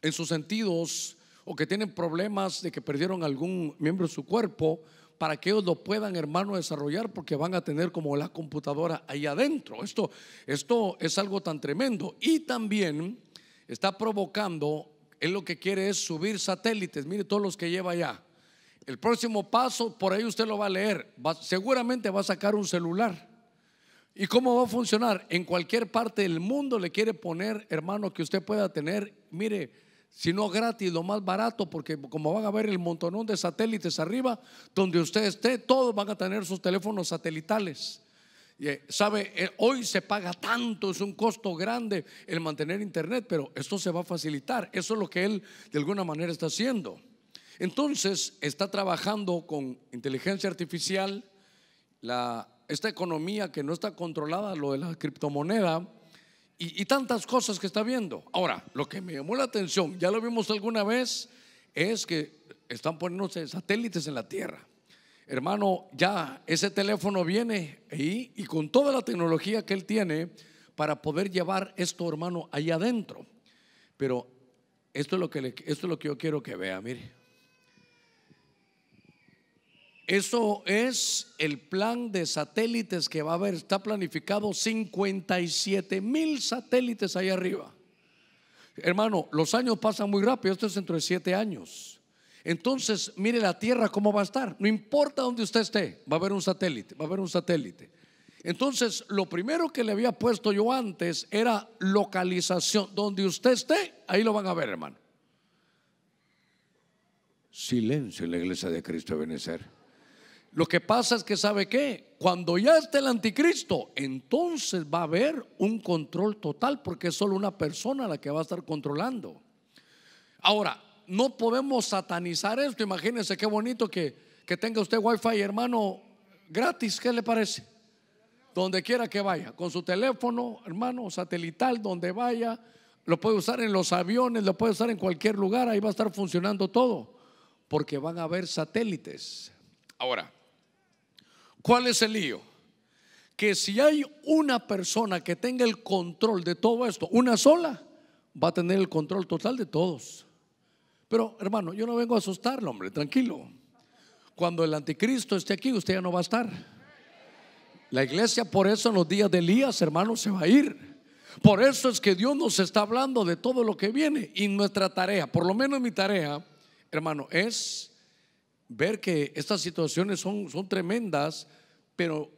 en sus sentidos o que tienen problemas de que perdieron algún miembro de su cuerpo para que ellos lo puedan, hermano, desarrollar porque van a tener como la computadora ahí adentro. Esto, esto es algo tan tremendo. Y también está provocando él lo que quiere es subir satélites. Mire todos los que lleva allá. El próximo paso, por ahí usted lo va a leer. seguramente va a sacar un celular. ¿Y cómo va a funcionar? En cualquier parte del mundo le quiere poner, hermano, que usted pueda tener, mire, si no gratis, lo más barato, porque como van a ver el montonón de satélites arriba, donde usted esté, todos van a tener sus teléfonos satelitales. Eh, sabe, eh, hoy se paga tanto, es un costo grande el mantener internet, pero esto se va a facilitar. Eso es lo que él de alguna manera está haciendo. Entonces, está trabajando con inteligencia artificial, la, esta economía que no está controlada, lo de la criptomoneda y, y tantas cosas que está viendo. Ahora, lo que me llamó la atención, ya lo vimos alguna vez, es que están poniéndose satélites en la Tierra. Hermano, ya ese teléfono viene ahí y con toda la tecnología que él tiene para poder llevar esto, hermano, allá adentro. Pero esto es lo que, esto es lo que yo quiero que vea, mire. Eso es el plan de satélites que va a haber. Está planificado 57 mil satélites ahí arriba. Hermano, los años pasan muy rápido. Esto es dentro de siete años. Entonces, mire la Tierra cómo va a estar. No importa donde usted esté, va a haber un satélite, va a haber un satélite. Entonces, lo primero que le había puesto yo antes era localización. Donde usted esté, ahí lo van a ver, hermano. Silencio en la iglesia de Cristo de Benecer. Lo que pasa es que, ¿sabe qué? Cuando ya esté el anticristo, entonces va a haber un control total, porque es solo una persona la que va a estar controlando. Ahora, no podemos satanizar esto. Imagínense qué bonito que, que tenga usted wifi, hermano, gratis, ¿qué le parece? Donde quiera que vaya, con su teléfono, hermano, satelital, donde vaya, lo puede usar en los aviones, lo puede usar en cualquier lugar, ahí va a estar funcionando todo, porque van a haber satélites. Ahora, ¿cuál es el lío? Que si hay una persona que tenga el control de todo esto, una sola, va a tener el control total de todos. Pero hermano, yo no vengo a asustarlo, hombre, tranquilo. Cuando el anticristo esté aquí, usted ya no va a estar. La iglesia por eso en los días de Elías, hermano, se va a ir. Por eso es que Dios nos está hablando de todo lo que viene. Y nuestra tarea, por lo menos mi tarea, hermano, es ver que estas situaciones son, son tremendas, pero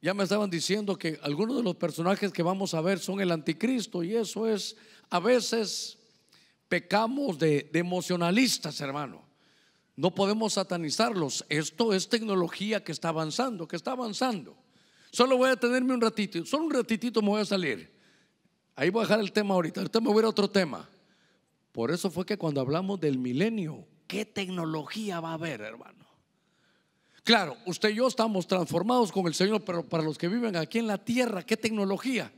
ya me estaban diciendo que algunos de los personajes que vamos a ver son el anticristo y eso es a veces pecamos de, emocionalistas, hermano. No podemos satanizarlos. Esto es tecnología que está avanzando, que está avanzando. Solo voy a tenerme un ratito, solo un ratitito me voy a salir. Ahí voy a dejar el tema ahorita, el me voy a otro tema. Por eso fue que cuando hablamos del milenio, ¿qué tecnología va a haber, hermano? Claro, usted y yo estamos transformados con el Señor, pero para los que viven aquí en la tierra, ¿qué tecnología?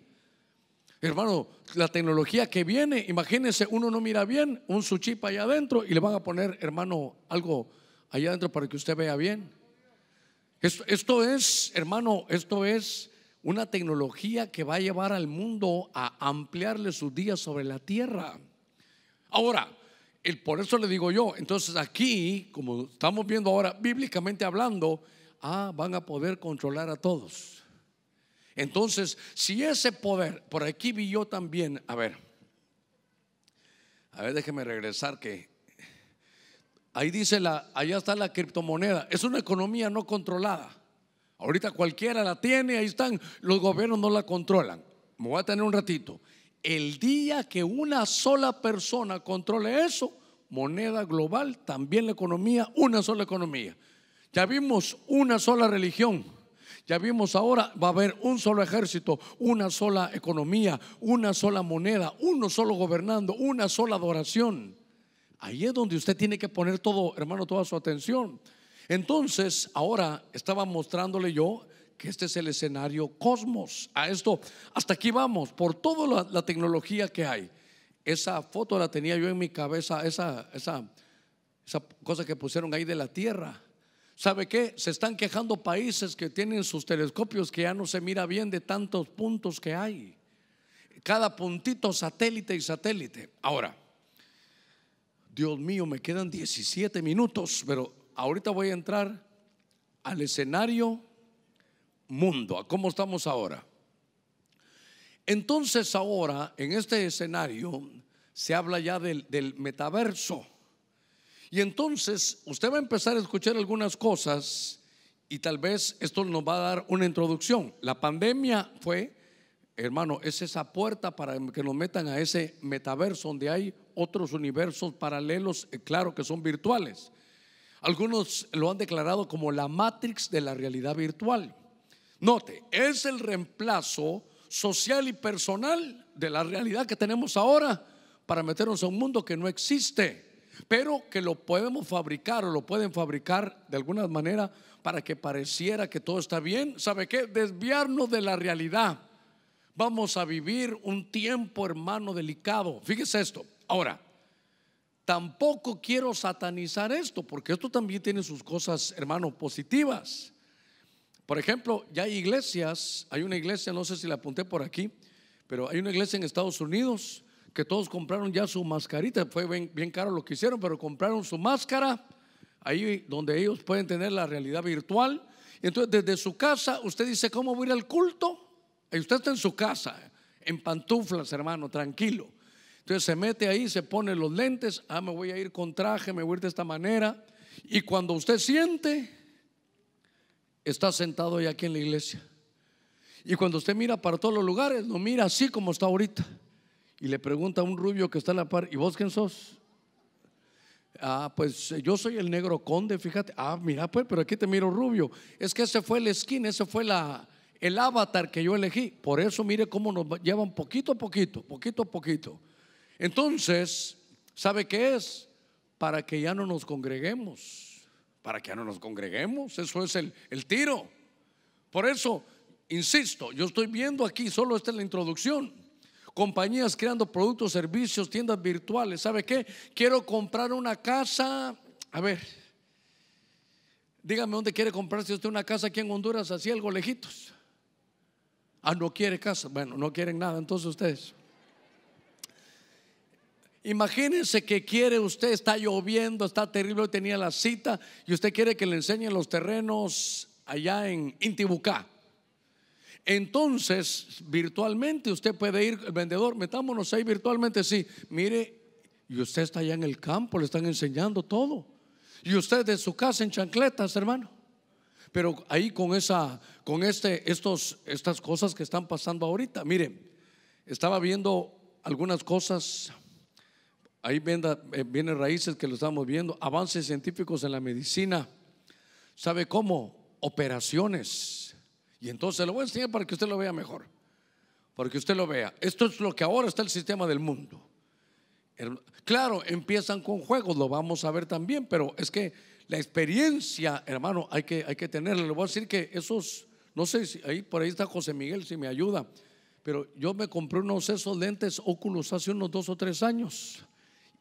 Hermano, la tecnología que viene, imagínense, uno no mira bien, un suchipa allá adentro y le van a poner, hermano, algo allá adentro para que usted vea bien. Esto, esto, es, hermano, esto es una tecnología que va a llevar al mundo a ampliarle sus días sobre la tierra. Ahora, el, por eso le digo yo, entonces aquí, como estamos viendo ahora, bíblicamente hablando, ah, van a poder controlar a todos. Entonces, si ese poder, por aquí vi yo también, a ver, a ver, déjeme regresar que ahí dice la, allá está la criptomoneda, es una economía no controlada. Ahorita cualquiera la tiene, ahí están, los gobiernos no la controlan. Me voy a tener un ratito. El día que una sola persona controle eso, moneda global, también la economía, una sola economía. Ya vimos una sola religión ya vimos ahora, va a haber un solo ejército, una sola economía, una sola moneda, uno solo gobernando, una sola adoración. Ahí es donde usted tiene que poner todo, hermano, toda su atención. Entonces, ahora estaba mostrándole yo que este es el escenario cosmos. A esto, hasta aquí vamos, por toda la, tecnología que hay. Esa foto la tenía yo en mi cabeza, esa, esa, esa cosa que pusieron ahí de la Tierra ¿Sabe qué? Se están quejando países que tienen sus telescopios que ya no se mira bien de tantos puntos que hay. Cada puntito satélite y satélite. Ahora, Dios mío, me quedan 17 minutos, pero ahorita voy a entrar al escenario mundo, a cómo estamos ahora. Entonces ahora, en este escenario, se habla ya del, del metaverso. Y entonces usted va a empezar a escuchar algunas cosas y tal vez esto nos va a dar una introducción. La pandemia fue, hermano, es esa puerta para que nos metan a ese metaverso donde hay otros universos paralelos, eh, claro que son virtuales. Algunos lo han declarado como la matrix de la realidad virtual. Note, es el reemplazo social y personal de la realidad que tenemos ahora para meternos a un mundo que no existe pero que lo podemos fabricar o lo pueden fabricar de alguna manera para que pareciera que todo está bien. ¿Sabe qué? Desviarnos de la realidad. Vamos a vivir un tiempo, hermano, delicado. Fíjese esto. Ahora, tampoco quiero satanizar esto, porque esto también tiene sus cosas, hermano, positivas. Por ejemplo, ya hay iglesias, hay una iglesia, no sé si la apunté por aquí, pero hay una iglesia en Estados Unidos que todos compraron ya su mascarita. Fue bien, caro lo que hicieron, pero compraron su máscara, ahí donde ellos pueden tener la realidad virtual. Y entonces desde su casa, usted dice, ¿cómo voy a ir al culto? Y usted está en su casa, en pantuflas, hermano, tranquilo. Entonces se mete ahí, se pone los lentes, ah, me voy a ir con traje, me voy a ir de esta manera. Y cuando usted siente, está sentado ya aquí en la iglesia. Y cuando usted mira para todos los lugares, no mira así como está ahorita y le pregunta a un rubio que está en la par, ¿y vos quién sos? Ah, pues eh, yo soy el negro conde, fíjate. Ah, mira, pues, pero aquí te miro rubio. Es que ese fue el skin, ese fue la, el avatar que yo elegí. Por eso mire cómo nos llevan poquito a poquito, poquito a poquito. Entonces, ¿sabe qué es? Para que ya no nos congreguemos. Para que ya no nos congreguemos. Eso es el, el tiro. Por eso, insisto, yo estoy viendo aquí, solo esta es la introducción compañías creando productos, servicios, tiendas virtuales. ¿Sabe qué? Quiero comprar una casa. A ver, dígame dónde quiere comprarse usted una casa aquí en Honduras, así algo lejitos. Ah, no quiere casa. Bueno, no quieren nada, entonces ustedes. Imagínense que quiere usted, está lloviendo, está terrible, hoy tenía la cita y usted quiere que le enseñen los terrenos allá en Intibucá. Entonces, virtualmente usted puede ir, el vendedor, metámonos ahí virtualmente, sí, mire, y usted está allá en el campo, le están enseñando todo. Y usted de su casa en chancletas, hermano. Pero ahí con esa, con este, estos, estas cosas que están pasando ahorita. mire estaba viendo algunas cosas. Ahí vienen eh, raíces que lo estamos viendo. Avances científicos en la medicina. ¿Sabe cómo? Operaciones y entonces lo voy a enseñar para que usted lo vea mejor. Para que usted lo vea. Esto es lo que ahora está el sistema del mundo. Claro, empiezan con juegos, lo vamos a ver también, pero es que la experiencia, hermano, hay que, hay que tenerla. Le voy a decir que esos, no sé si ahí por ahí está José Miguel, si me ayuda, pero yo me compré unos esos lentes óculos hace unos dos o tres años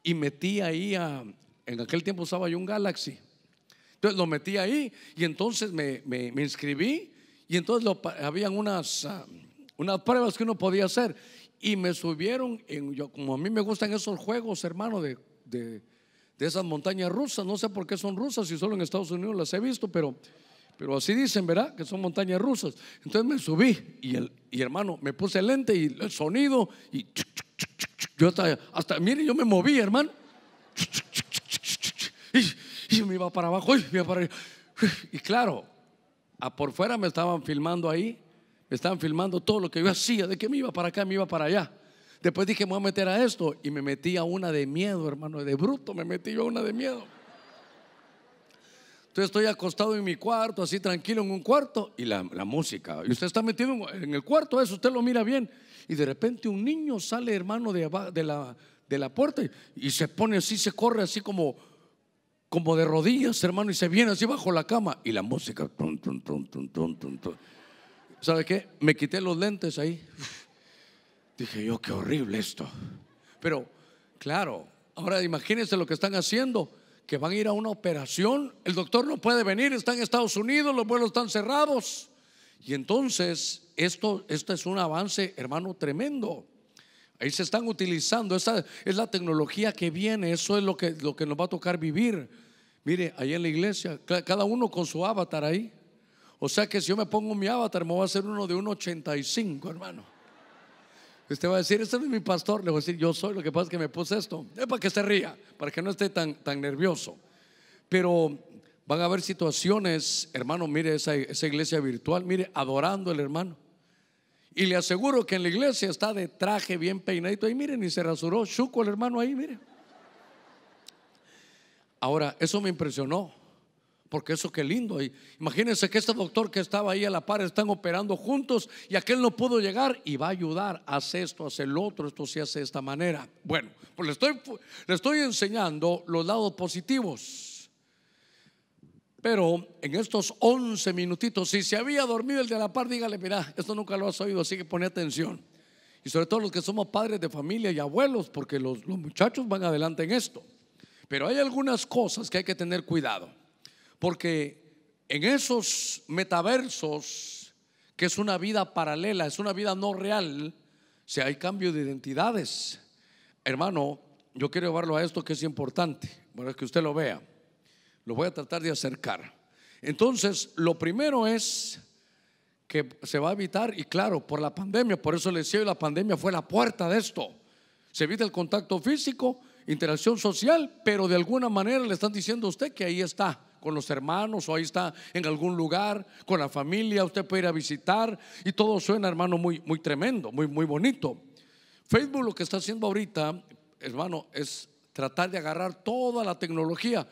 y metí ahí a, en aquel tiempo usaba yo un Galaxy. Entonces lo metí ahí y entonces me, me, me inscribí y entonces lo, habían unas, ah, unas pruebas que uno podía hacer. Y me subieron, como a mí me gustan esos juegos, hermano, de, de, esas montañas rusas. No sé por qué son rusas, Si solo en Estados Unidos las he visto, pero, pero así dicen, ¿verdad? Que son montañas rusas. Entonces me subí y, el, hermano, me puse el lente y el sonido y... Yo hasta, hasta mire, yo me moví, hermano. Y, me iba para abajo, y me para Y claro, a por fuera me estaban filmando ahí, me estaban filmando todo lo que yo hacía, de que me iba para acá, me iba para allá. Después dije, me voy a meter a esto y me metí a una de miedo, hermano, de bruto me metí yo a una de miedo. Entonces estoy acostado en mi cuarto, así tranquilo en un cuarto y la, música. Y usted está metido en el cuarto, eso usted lo mira bien. Y de repente un niño sale, hermano, de, de la, de la puerta y se pone así, se corre así como, como de rodillas, hermano, y se viene así bajo la cama. Y la música. ¿Sabe qué? Me quité los lentes ahí. Dije yo, qué horrible esto. Pero, claro, ahora imagínense lo que están haciendo, que van a ir a una operación. El doctor no puede venir, está en Estados Unidos, los vuelos están cerrados. Y entonces, esto, esto es un avance, hermano, tremendo. Ahí se están utilizando. Esa es la tecnología que viene. Eso es lo que, lo que nos va a tocar vivir. Mire, ahí en la iglesia, cada uno con su avatar ahí. O sea que si yo me pongo mi avatar, me voy a hacer uno de 85 hermano. Usted va a decir, este no es mi pastor. Le voy a decir, yo soy. Lo que pasa es que me puse esto. Es para que se ría, para que no esté tan, tan nervioso. Pero van a haber situaciones, hermano, mire esa, esa iglesia virtual, mire, adorando al hermano y le aseguro que en la iglesia está de traje bien peinadito. Ahí miren, y se rasuró Chuco el hermano ahí, miren. Ahora, eso me impresionó, porque eso qué lindo. Imagínense que este doctor que estaba ahí a la par están operando juntos y aquel no pudo llegar y va a ayudar. Hace esto, hace el otro, esto se hace de esta manera. Bueno, pues estoy, le estoy enseñando los lados positivos. Pero en estos 11 minutitos, si se había dormido el de la par, dígale, mira, esto nunca lo has oído, así que pone atención. Y sobre todo los que somos padres de familia y abuelos, porque los, los muchachos van adelante en esto. Pero hay algunas cosas que hay que tener cuidado, porque en esos metaversos, que es una vida paralela, es una vida no real, si hay cambio de identidades. Hermano, yo quiero llevarlo a esto que es importante, para que usted lo vea. Lo voy a tratar de acercar. Entonces, lo primero es que se va a evitar, y claro, por la pandemia, por eso les decía, la pandemia fue la puerta de esto. Se evita el contacto físico, interacción social, pero de alguna manera le están diciendo a usted que ahí está, con los hermanos, o ahí está en algún lugar, con la familia, usted puede ir a visitar, y todo suena, hermano, muy, muy tremendo, muy, muy bonito. Facebook lo que está haciendo ahorita, hermano, es tratar de agarrar toda la tecnología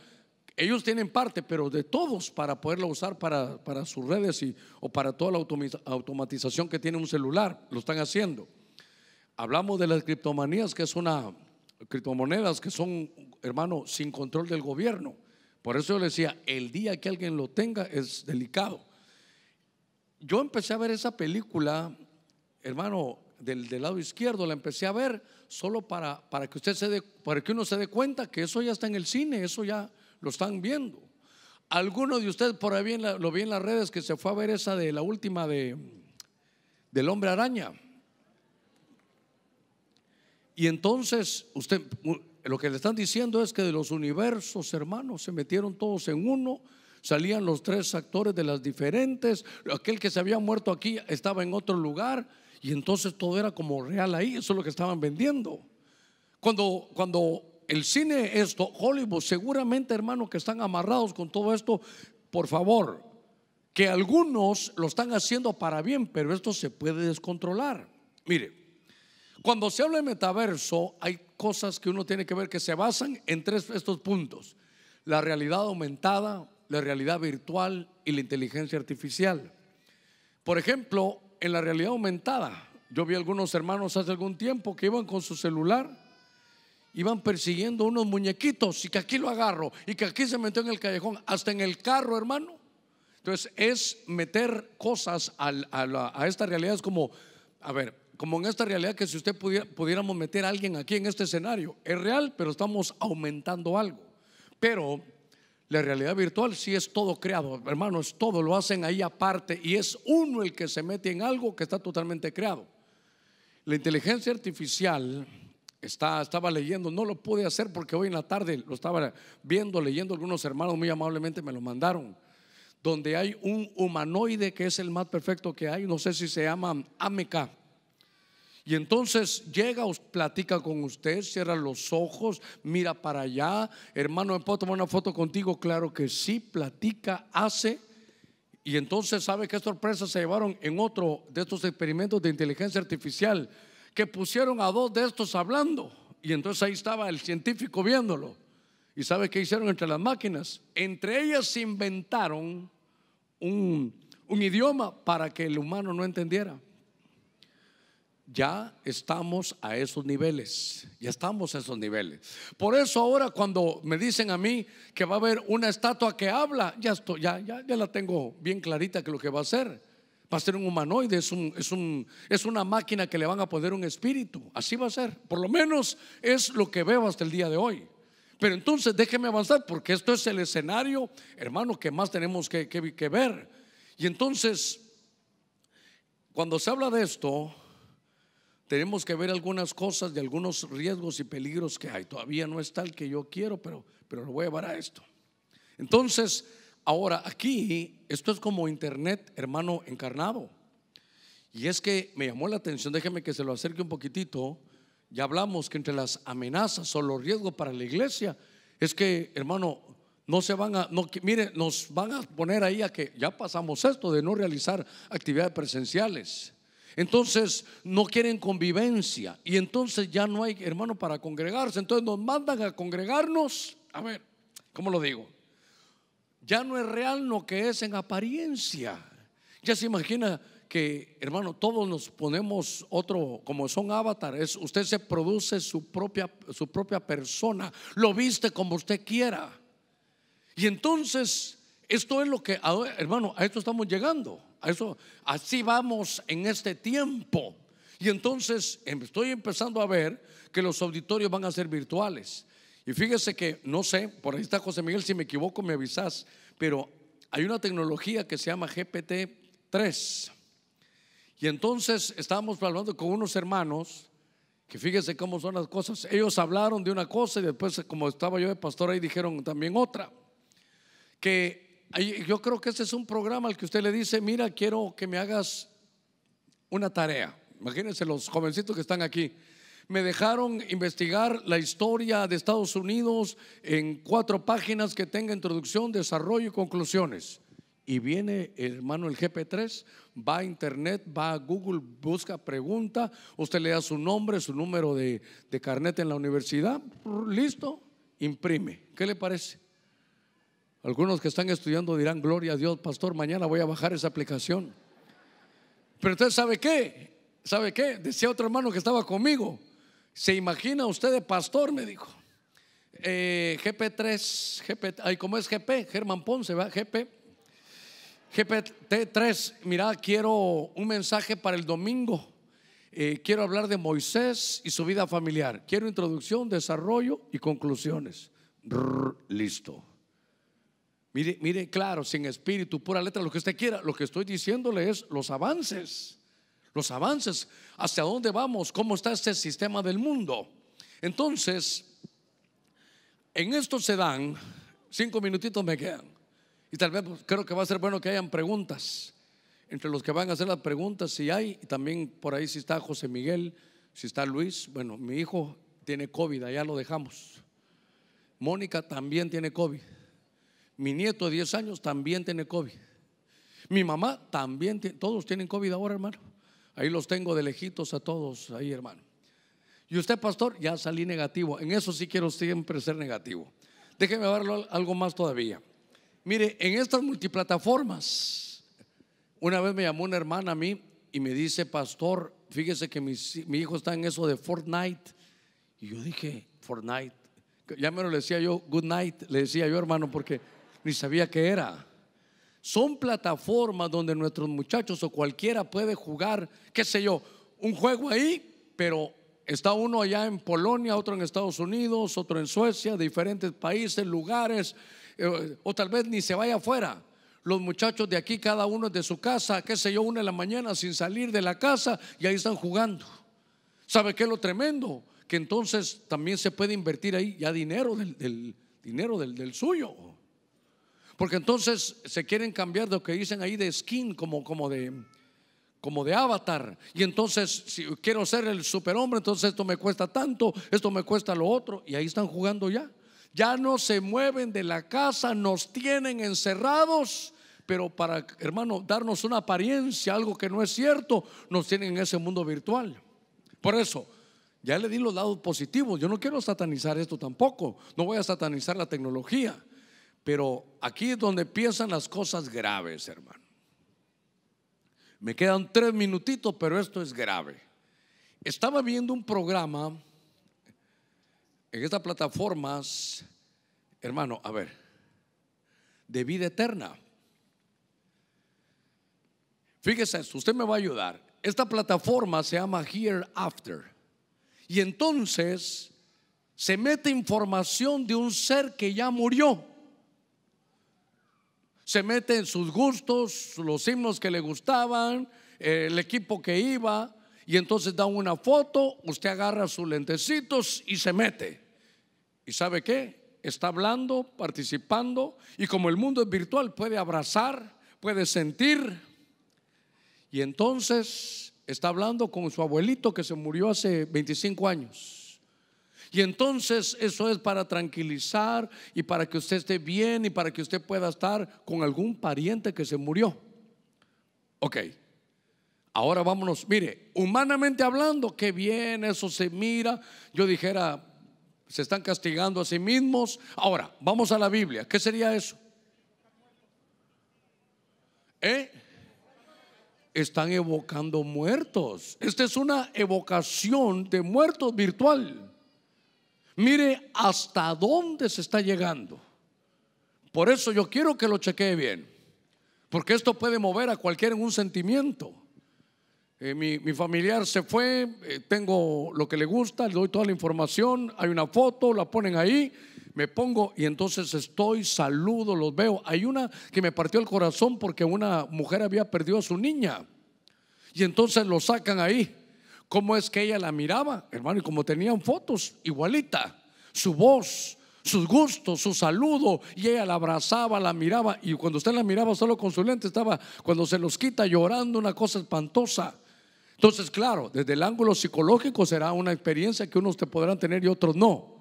ellos tienen parte, pero de todos para poderlo usar para, para sus redes y, o para toda la automatización que tiene un celular, lo están haciendo. Hablamos de las criptomanías, que es una, criptomonedas que son, hermano, sin control del gobierno. Por eso yo le decía, el día que alguien lo tenga es delicado. Yo empecé a ver esa película, hermano, del, del lado izquierdo, la empecé a ver solo para, para que usted se para que uno se dé cuenta que eso ya está en el cine, eso ya, lo están viendo. Alguno de ustedes por ahí lo vi en las redes que se fue a ver esa de la última de del hombre araña. Y entonces usted lo que le están diciendo es que de los universos, hermanos, se metieron todos en uno, salían los tres actores de las diferentes, aquel que se había muerto aquí estaba en otro lugar y entonces todo era como real ahí, eso es lo que estaban vendiendo. Cuando cuando el cine, esto, Hollywood, seguramente hermanos que están amarrados con todo esto, por favor, que algunos lo están haciendo para bien, pero esto se puede descontrolar. Mire, cuando se habla de metaverso, hay cosas que uno tiene que ver que se basan en tres estos puntos. La realidad aumentada, la realidad virtual y la inteligencia artificial. Por ejemplo, en la realidad aumentada, yo vi algunos hermanos hace algún tiempo que iban con su celular iban persiguiendo unos muñequitos y que aquí lo agarro y que aquí se metió en el callejón, hasta en el carro, hermano. Entonces es meter cosas a, esta realidad, es como, a ver, como en esta realidad que si usted pudiéramos meter a alguien aquí en este escenario, es real, pero estamos aumentando algo. Pero la realidad virtual sí es todo creado, hermano, es todo lo hacen ahí aparte y es uno el que se mete en algo que está totalmente creado. La inteligencia artificial estaba leyendo, no lo pude hacer porque hoy en la tarde lo estaba viendo, leyendo, algunos hermanos muy amablemente me lo mandaron, donde hay un humanoide que es el más perfecto que hay, no sé si se llama Ameca. Y entonces llega, platica con usted, cierra los ojos, mira para allá, hermano, ¿me puedo tomar una foto contigo? Claro que sí, platica, hace. Y entonces sabe qué sorpresa se llevaron en otro de estos experimentos de inteligencia artificial que pusieron a dos de estos hablando. Y entonces ahí estaba el científico viéndolo. ¿Y sabe qué hicieron entre las máquinas? Entre ellas inventaron un, un idioma para que el humano no entendiera. Ya estamos a esos niveles, ya estamos a esos niveles. Por eso ahora cuando me dicen a mí que va a haber una estatua que habla, ya, estoy, ya, ya la tengo bien clarita que lo que va a hacer va a ser un humanoide, es, un, es, un, es una máquina que le van a poner un espíritu. Así va a ser. Por lo menos es lo que veo hasta el día de hoy. Pero entonces déjeme avanzar porque esto es el escenario, hermano, que más tenemos que, que, ver. Y entonces, cuando se habla de esto, tenemos que ver algunas cosas de algunos riesgos y peligros que hay. Todavía no es tal que yo quiero, pero, pero lo voy a llevar a esto. Entonces, Ahora, aquí, esto es como internet, hermano encarnado. Y es que me llamó la atención, déjeme que se lo acerque un poquitito. Ya hablamos que entre las amenazas o los riesgos para la iglesia es que, hermano, no se van a, no, mire, nos van a poner ahí a que ya pasamos esto de no realizar actividades presenciales. Entonces no quieren convivencia y entonces ya no hay hermano para congregarse. Entonces nos mandan a congregarnos. A ver, ¿cómo lo digo? ya no es real lo que es en apariencia. Ya se imagina que, hermano, todos nos ponemos otro, como son avatares, usted se produce su propia, su propia persona, lo viste como usted quiera. Y entonces, esto es lo que, hermano, a esto estamos llegando, a eso, así vamos en este tiempo. Y entonces em, estoy empezando a ver que los auditorios van a ser virtuales. Y fíjese que, no sé, por ahí está José Miguel, si me equivoco me avisas, pero hay una tecnología que se llama GPT-3. Y entonces estábamos hablando con unos hermanos, que fíjese cómo son las cosas. Ellos hablaron de una cosa y después, como estaba yo de pastor ahí, dijeron también otra. Que yo creo que ese es un programa al que usted le dice, mira, quiero que me hagas una tarea. Imagínense los jovencitos que están aquí me dejaron investigar la historia de Estados Unidos en cuatro páginas que tenga introducción, desarrollo y conclusiones. Y viene, hermano, el GP3, va a internet, va a Google, busca pregunta, usted le da su nombre, su número de, de carnet en la universidad, listo, imprime. ¿Qué le parece? Algunos que están estudiando dirán, gloria a Dios, pastor, mañana voy a bajar esa aplicación. Pero usted sabe qué, ¿sabe qué? Decía otro hermano que estaba conmigo. ¿Se imagina usted de pastor? Me dijo. GP3, eh, GP, ay, ¿cómo es GP? Germán Ponce, ¿va? GP. GPT3, mira, quiero un mensaje para el domingo. Eh, quiero hablar de Moisés y su vida familiar. Quiero introducción, desarrollo y conclusiones. listo. Mire, mire, claro, sin espíritu, pura letra, lo que usted quiera. Lo que estoy diciéndole es los avances los avances, hacia dónde vamos, cómo está este sistema del mundo. Entonces, en esto se dan, cinco minutitos me quedan, y tal vez pues, creo que va a ser bueno que hayan preguntas, entre los que van a hacer las preguntas, si hay, y también por ahí si está José Miguel, si está Luis, bueno, mi hijo tiene COVID, ya lo dejamos. Mónica también tiene COVID. Mi nieto de 10 años también tiene COVID. Mi mamá también, todos tienen COVID ahora, hermano. Ahí los tengo de lejitos a todos, ahí hermano. Y usted, pastor, ya salí negativo. En eso sí quiero siempre ser negativo. Déjeme verlo algo más todavía. Mire, en estas multiplataformas, una vez me llamó una hermana a mí y me dice, pastor, fíjese que mi, hijo está en eso de Fortnite. Y yo dije, Fortnite. Ya me lo decía yo, good night, le decía yo, hermano, porque ni sabía qué era son plataformas donde nuestros muchachos o cualquiera puede jugar, qué sé yo, un juego ahí, pero está uno allá en Polonia, otro en Estados Unidos, otro en Suecia, diferentes países, lugares, eh, o tal vez ni se vaya afuera. Los muchachos de aquí, cada uno es de su casa, qué sé yo, una en la mañana sin salir de la casa y ahí están jugando. ¿Sabe qué es lo tremendo? Que entonces también se puede invertir ahí ya dinero del, dinero del suyo. Porque entonces se quieren cambiar de lo que dicen ahí de skin, como, como de como de avatar. Y entonces, si quiero ser el superhombre, entonces esto me cuesta tanto, esto me cuesta lo otro. Y ahí están jugando ya. Ya no se mueven de la casa, nos tienen encerrados, pero para, hermano, darnos una apariencia, algo que no es cierto, nos tienen en ese mundo virtual. Por eso, ya le di los lados positivos. Yo no quiero satanizar esto tampoco. No voy a satanizar la tecnología. Pero aquí es donde empiezan las cosas graves, hermano. Me quedan tres minutitos, pero esto es grave. Estaba viendo un programa en estas plataformas, hermano, a ver, de vida eterna. Fíjese usted me va a ayudar. Esta plataforma se llama Hereafter. Y entonces se mete información de un ser que ya murió se mete en sus gustos, los himnos que le gustaban, eh, el equipo que iba, y entonces da una foto, usted agarra sus lentecitos y se mete. ¿Y sabe qué? Está hablando, participando, y como el mundo es virtual, puede abrazar, puede sentir, y entonces está hablando con su abuelito que se murió hace 25 años y entonces eso es para tranquilizar y para que usted esté bien y para que usted pueda estar con algún pariente que se murió. Ok, ahora vámonos. Mire, humanamente hablando, qué bien, eso se mira. Yo dijera, se están castigando a sí mismos. Ahora, vamos a la Biblia. ¿Qué sería eso? ¿Eh? Están evocando muertos. Esta es una evocación de muertos virtual. Mire hasta dónde se está llegando. Por eso yo quiero que lo chequee bien, porque esto puede mover a cualquiera en un sentimiento. Eh, mi, familiar se fue, eh, tengo lo que le gusta, le doy toda la información, hay una foto, la ponen ahí, me pongo y entonces estoy, saludo, los veo. Hay una que me partió el corazón porque una mujer había perdido a su niña y entonces lo sacan ahí cómo es que ella la miraba, hermano, y como tenían fotos, igualita, su voz, sus gustos, su saludo, y ella la abrazaba, la miraba, y cuando usted la miraba solo con su lente, estaba cuando se los quita llorando, una cosa espantosa. Entonces, claro, desde el ángulo psicológico será una experiencia que unos te podrán tener y otros no,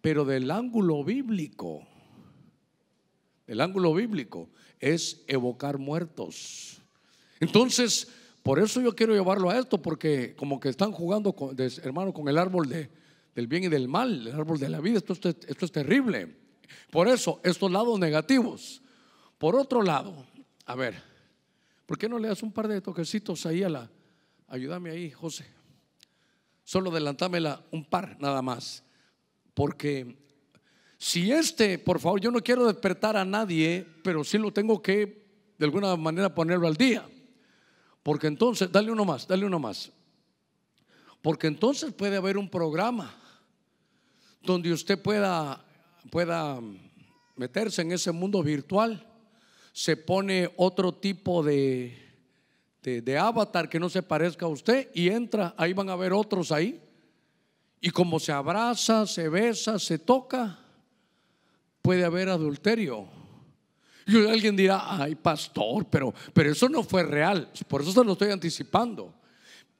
pero del ángulo bíblico, el ángulo bíblico es evocar muertos. Entonces, por eso yo quiero llevarlo a esto, porque como que están jugando, con, hermano, con el árbol de, del bien y del mal, el árbol de la vida. Esto, es terrible. Por eso, estos lados negativos. Por otro lado, a ver, ¿por qué no le das un par de toquecitos ahí a la... Ayúdame ahí, José. Solo adelantámela un par nada más. Porque si este, por favor, yo no quiero despertar a nadie, pero si lo tengo que de alguna manera ponerlo al día. Porque entonces, dale uno más, dale uno más. Porque entonces puede haber un programa donde usted pueda, pueda meterse en ese mundo virtual. Se pone otro tipo de, avatar que no se parezca a usted y entra, ahí van a ver otros ahí. Y como se abraza, se besa, se toca, puede haber adulterio. Y alguien dirá, ay pastor, pero, pero eso no fue real. Por eso se lo estoy anticipando.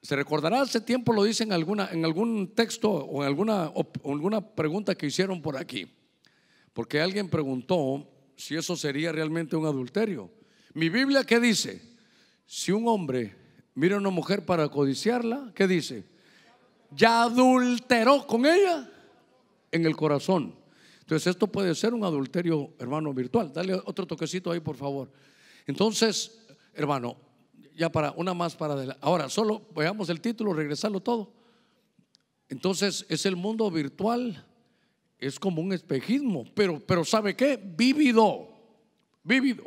Se recordará, hace tiempo lo dicen en, alguna, en algún texto o en alguna, alguna pregunta que hicieron por aquí. Porque alguien preguntó si eso sería realmente un adulterio. Mi Biblia, ¿qué dice? Si un hombre mira a una mujer para codiciarla, ¿qué dice? Ya adulteró con ella en el corazón. Entonces esto puede ser un adulterio, hermano, virtual. Dale otro toquecito ahí, por favor. Entonces, hermano, ya para una más para adelante. Ahora, solo veamos el título, regresarlo todo. Entonces, es el mundo virtual, es como un espejismo, pero, pero ¿sabe qué? Vívido, vívido.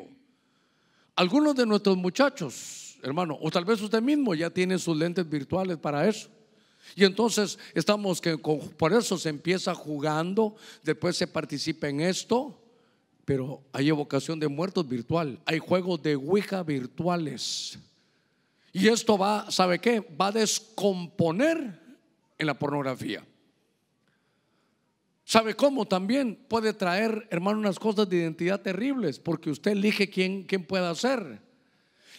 Algunos de nuestros muchachos, hermano, o tal vez usted mismo ya tiene sus lentes virtuales para eso. Y entonces estamos que por eso se empieza jugando, después se participa en esto, pero hay evocación de muertos virtual, hay juegos de Ouija virtuales. Y esto va, ¿sabe qué? Va a descomponer en la pornografía. ¿Sabe cómo? También puede traer, hermano, unas cosas de identidad terribles, porque usted elige quién, quién pueda ser.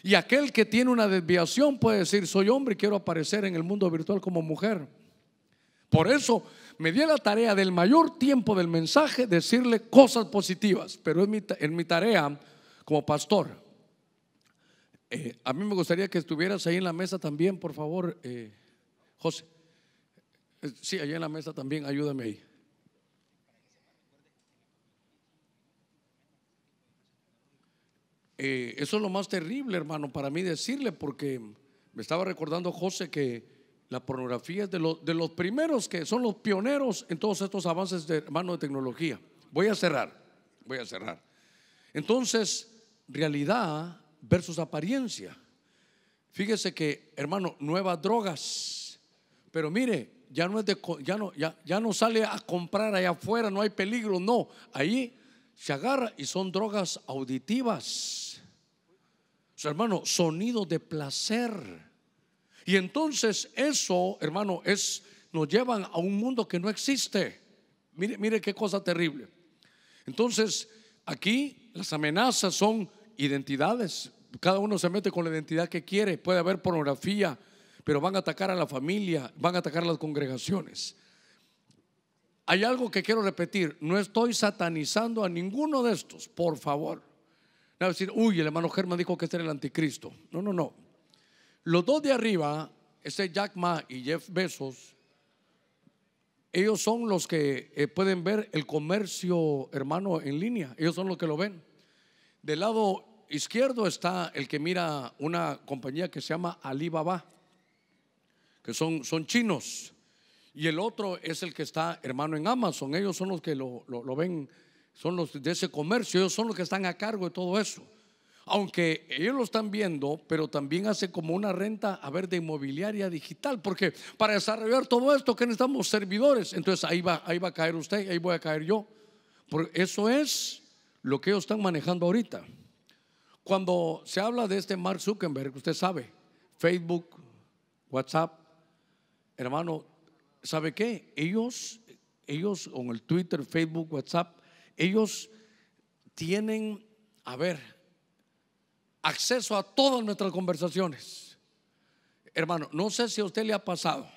Y aquel que tiene una desviación puede decir, soy hombre y quiero aparecer en el mundo virtual como mujer. Por eso me di la tarea del mayor tiempo del mensaje decirle cosas positivas, pero mi, en mi tarea como pastor. Eh, a mí me gustaría que estuvieras ahí en la mesa también, por favor, eh, José. Eh, sí, allá en la mesa también, ayúdame ahí. Eh, eso es lo más terrible, hermano, para mí decirle, porque me estaba recordando José que la pornografía es de, los, de los primeros que son los pioneros en todos estos avances, de, hermano, de tecnología. Voy a cerrar, voy a cerrar. Entonces, realidad versus apariencia. Fíjese que, hermano, nuevas drogas. Pero mire, ya no es de, ya no, ya, ya no sale a comprar allá afuera, no hay peligro, no. Ahí se agarra y son drogas auditivas hermano, sonido de placer. Y entonces eso, hermano, es nos llevan a un mundo que no existe. Mire, mire qué cosa terrible. Entonces, aquí las amenazas son identidades. Cada uno se mete con la identidad que quiere. Puede haber pornografía, pero van a atacar a la familia, van a atacar a las congregaciones. Hay algo que quiero repetir. No estoy satanizando a ninguno de estos, por favor. No decir, uy, el hermano Germán dijo que este era el anticristo. No, no, no. Los dos de arriba, ese Jack Ma y Jeff Bezos, ellos son los que eh, pueden ver el comercio, hermano, en línea. Ellos son los que lo ven. Del lado izquierdo está el que mira una compañía que se llama Alibaba, que son, son chinos. Y el otro es el que está, hermano, en Amazon. Ellos son los que lo, lo, lo ven son los de ese comercio, ellos son los que están a cargo de todo eso. Aunque ellos lo están viendo, pero también hace como una renta, a ver, de inmobiliaria digital, porque para desarrollar todo esto, ¿qué necesitamos? Servidores. Entonces ahí va, ahí va a caer usted, ahí voy a caer yo. Porque eso es lo que ellos están manejando ahorita. Cuando se habla de este Mark Zuckerberg, usted sabe, Facebook, WhatsApp, hermano, ¿sabe qué? Ellos, ellos con el Twitter, Facebook, WhatsApp, ellos tienen, a ver, acceso a todas nuestras conversaciones. Hermano, no sé si a usted le ha pasado,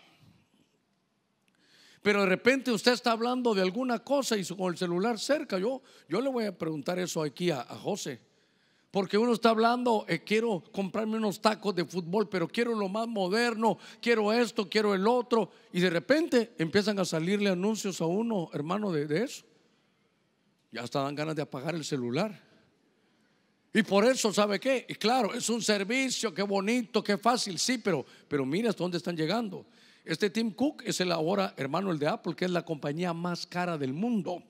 pero de repente usted está hablando de alguna cosa y con el celular cerca, yo, yo le voy a preguntar eso aquí a, José. Porque uno está hablando, eh, quiero comprarme unos tacos de fútbol, pero quiero lo más moderno, quiero esto, quiero el otro. Y de repente empiezan a salirle anuncios a uno, hermano, de eso. Ya hasta dan ganas de apagar el celular. Y por eso, ¿sabe qué? Y claro, es un servicio, qué bonito, qué fácil, sí, pero, pero mira hasta dónde están llegando. Este Tim Cook es el ahora hermano el de Apple, que es la compañía más cara del mundo.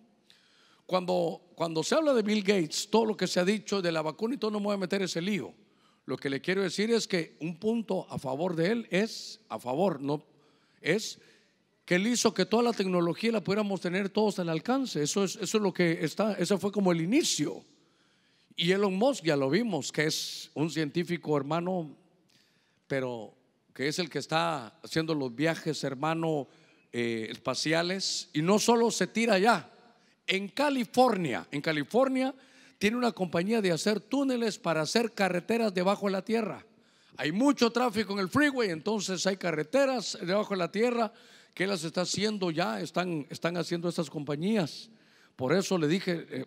Cuando, cuando se habla de Bill Gates, todo lo que se ha dicho de la vacuna y todo, no me voy a meter ese lío. Lo que le quiero decir es que un punto a favor de él es, a favor, no, es que él hizo que toda la tecnología la pudiéramos tener todos al alcance. Eso es, eso es lo que está, eso fue como el inicio. Y Elon Musk, ya lo vimos, que es un científico hermano, pero que es el que está haciendo los viajes hermano eh, espaciales. Y no solo se tira allá, en California, en California tiene una compañía de hacer túneles para hacer carreteras debajo de la tierra. Hay mucho tráfico en el freeway, entonces hay carreteras debajo de la tierra ¿Qué las está haciendo ya? Están, están haciendo estas compañías. Por eso le dije, eh,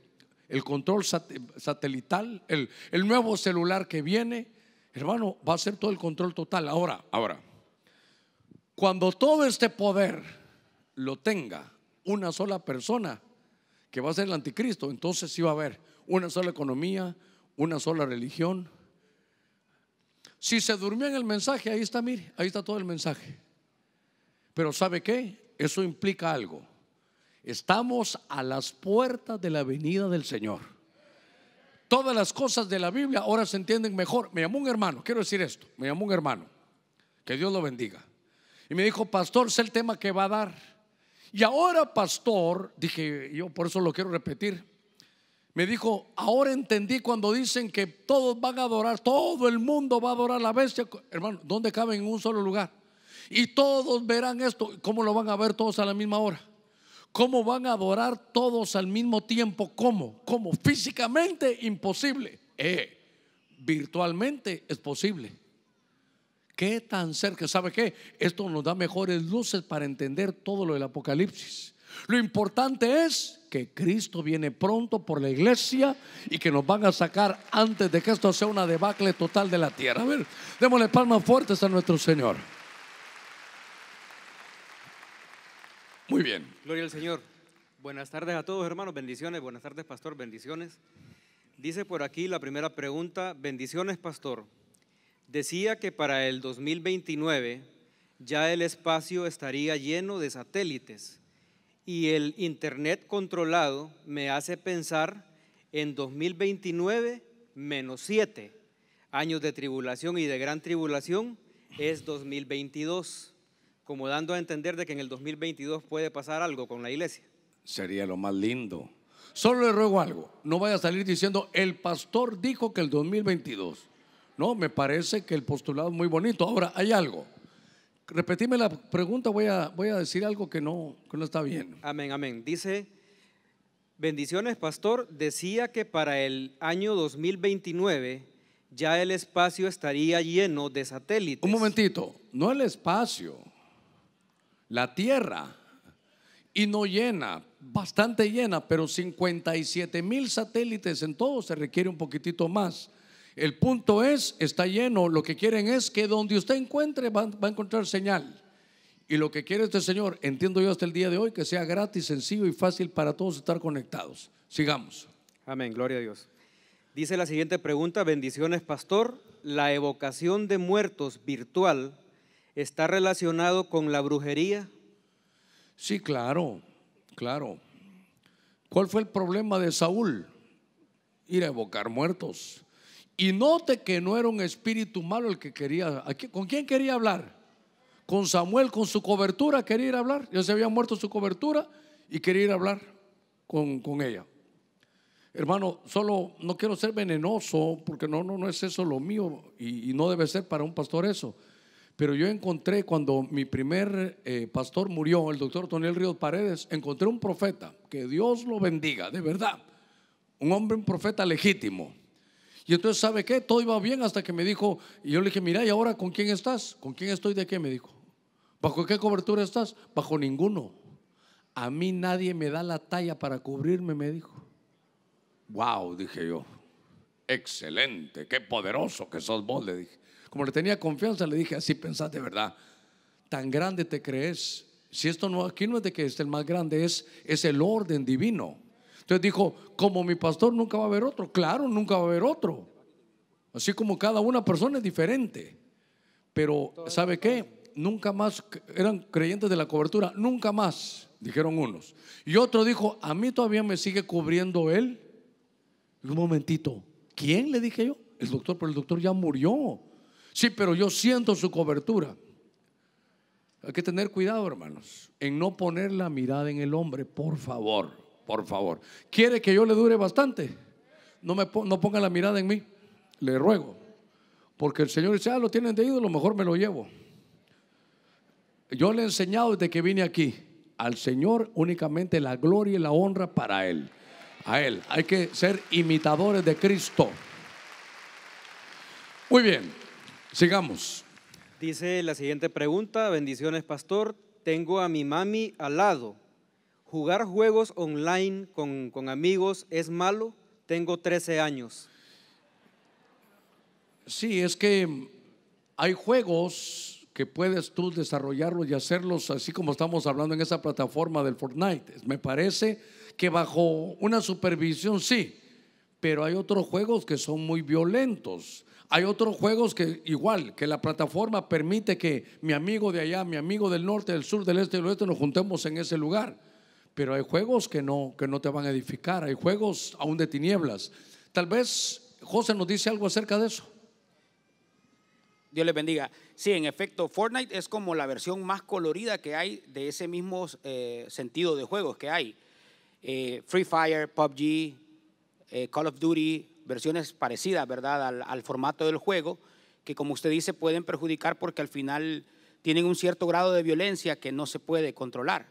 el control satelital, el, el nuevo celular que viene, hermano, va a ser todo el control total. Ahora, ahora, cuando todo este poder lo tenga una sola persona, que va a ser el anticristo, entonces sí va a haber una sola economía, una sola religión. Si se durmió en el mensaje, ahí está, mire, ahí está todo el mensaje. Pero ¿sabe qué? Eso implica algo. Estamos a las puertas de la venida del Señor. Todas las cosas de la Biblia ahora se entienden mejor. Me llamó un hermano, quiero decir esto, me llamó un hermano, que Dios lo bendiga. Y me dijo, pastor, sé el tema que va a dar. Y ahora, pastor, dije, yo por eso lo quiero repetir, me dijo, ahora entendí cuando dicen que todos van a adorar, todo el mundo va a adorar a la bestia. Hermano, ¿dónde cabe en un solo lugar? Y todos verán esto. ¿Cómo lo van a ver todos a la misma hora? ¿Cómo van a adorar todos al mismo tiempo? ¿Cómo? ¿Cómo? Físicamente imposible. Eh, virtualmente es posible. ¿Qué tan cerca? ¿Sabe qué? Esto nos da mejores luces para entender todo lo del Apocalipsis. Lo importante es que Cristo viene pronto por la iglesia y que nos van a sacar antes de que esto sea una debacle total de la tierra. A ver, démosle palmas fuertes a nuestro Señor. Muy bien. Gloria al Señor. Buenas tardes a todos, hermanos. Bendiciones. Buenas tardes, pastor. Bendiciones. Dice por aquí la primera pregunta. Bendiciones, pastor. Decía que para el 2029 ya el espacio estaría lleno de satélites y el Internet controlado me hace pensar en 2029 menos 7, años de tribulación y de gran tribulación, es 2022 como dando a entender de que en el 2022 puede pasar algo con la iglesia. Sería lo más lindo. Solo le ruego algo, no vaya a salir diciendo, el pastor dijo que el 2022. No, me parece que el postulado es muy bonito. Ahora, hay algo. Repetime la pregunta, voy a, voy a decir algo que no, que no está bien. Amén, amén. Dice, bendiciones, pastor, decía que para el año 2029 ya el espacio estaría lleno de satélites. Un momentito, no el espacio la Tierra y no llena, bastante llena, pero 57 mil satélites en todo se requiere un poquitito más. El punto es, está lleno, lo que quieren es que donde usted encuentre va, a encontrar señal. Y lo que quiere este Señor, entiendo yo hasta el día de hoy, que sea gratis, sencillo y fácil para todos estar conectados. Sigamos. Amén, gloria a Dios. Dice la siguiente pregunta, bendiciones pastor, la evocación de muertos virtual está relacionado con la brujería? Sí, claro, claro. ¿Cuál fue el problema de Saúl? Ir a evocar muertos. Y note que no era un espíritu malo el que quería. ¿Con quién quería hablar? Con Samuel, con su cobertura quería ir a hablar. Ya se había muerto su cobertura y quería ir a hablar con, con ella. Hermano, solo no quiero ser venenoso porque no, no, no es eso lo mío y no debe ser para un pastor eso. Pero yo encontré, cuando mi primer eh, pastor murió, el doctor Toniel Ríos Paredes, encontré un profeta, que Dios lo bendiga, de verdad. Un hombre, un profeta legítimo. Y entonces, ¿sabe qué? Todo iba bien hasta que me dijo, y yo le dije, mira, ¿y ahora con quién estás? ¿Con quién estoy de qué? Me dijo, ¿bajo qué cobertura estás? Bajo ninguno. A mí nadie me da la talla para cubrirme, me dijo. Wow, dije yo. Excelente, qué poderoso que sos vos, le dije. Como le tenía confianza, le dije, así pensás de verdad. Tan grande te crees. Si esto no, aquí no es de que es el más grande, es, es el orden divino. Entonces dijo, como mi pastor nunca va a haber otro. Claro, nunca va a haber otro. Así como cada una persona es diferente. Pero, ¿sabe qué? Nunca más, eran creyentes de la cobertura, nunca más, dijeron unos. Y otro dijo, a mí todavía me sigue cubriendo él. Un momentito, ¿quién le dije yo? El doctor, pero el doctor ya murió. Sí, pero yo siento su cobertura. Hay que tener cuidado, hermanos, en no poner la mirada en el hombre, por favor, por favor. ¿Quiere que yo le dure bastante? No, me ponga la mirada en mí, le ruego. Porque el Señor dice, ah, lo tienen de lo mejor me lo llevo. Yo le he enseñado desde que vine aquí al Señor únicamente la gloria y la honra para Él. A Él. Hay que ser imitadores de Cristo. Muy bien. Sigamos. Dice la siguiente pregunta, bendiciones pastor, tengo a mi mami al lado. ¿Jugar juegos online con, amigos es malo? Tengo 13 años. Sí, es que hay juegos que puedes tú desarrollarlos y hacerlos así como estamos hablando en esa plataforma del Fortnite. Me parece que bajo una supervisión sí, pero hay otros juegos que son muy violentos. Hay otros juegos que igual, que la plataforma permite que mi amigo de allá, mi amigo del norte, del sur, del este y del oeste nos juntemos en ese lugar. Pero hay juegos que no, que no te van a edificar, hay juegos aún de tinieblas. Tal vez José nos dice algo acerca de eso. Dios les bendiga. Sí, en efecto, Fortnite es como la versión más colorida que hay de ese mismo eh, sentido de juegos que hay. Eh, Free Fire, PUBG, eh, Call of Duty, versiones parecidas, ¿verdad?, al, formato del juego, que como usted dice pueden perjudicar porque al final tienen un cierto grado de violencia que no se puede controlar.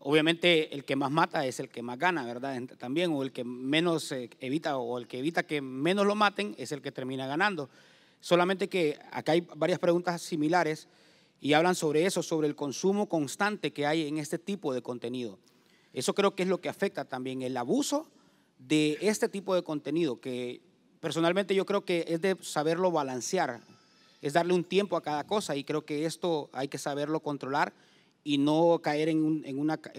Obviamente el que más mata es el que más gana, ¿verdad? También, o el que menos eh, evita, o el que evita que menos lo maten es el que termina ganando. Solamente que acá hay varias preguntas similares y hablan sobre eso, sobre el consumo constante que hay en este tipo de contenido. Eso creo que es lo que afecta también el abuso de este tipo de contenido, que personalmente yo creo que es de saberlo balancear, es darle un tiempo a cada cosa y creo que esto hay que saberlo controlar y no caer en,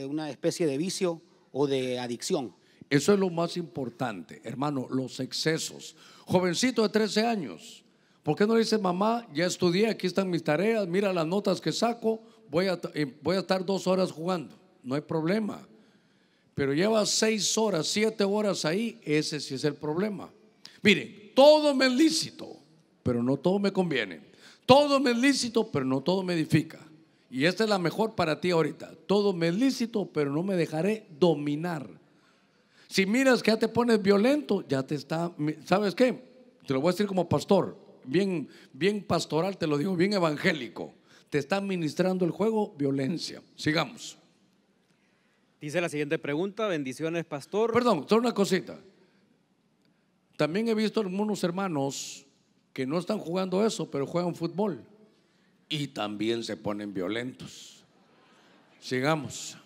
una, especie de vicio o de adicción. Eso es lo más importante, hermano, los excesos. Jovencito de 13 años, ¿por qué no le mamá, ya estudié, aquí están mis tareas, mira las notas que saco, voy a, eh, voy a estar dos horas jugando? No hay problema pero llevas seis horas, siete horas ahí, ese sí es el problema. Miren, todo me es lícito, pero no todo me conviene. Todo me es lícito, pero no todo me edifica. Y esta es la mejor para ti ahorita. Todo me es lícito, pero no me dejaré dominar. Si miras que ya te pones violento, ya te está, ¿sabes qué? Te lo voy a decir como pastor, bien, bien pastoral, te lo digo, bien evangélico. Te está ministrando el juego violencia. Sigamos. Dice la siguiente pregunta. Bendiciones, pastor. Perdón, solo una cosita. También he visto algunos hermanos que no están jugando eso, pero juegan fútbol. Y también se ponen violentos. Sigamos.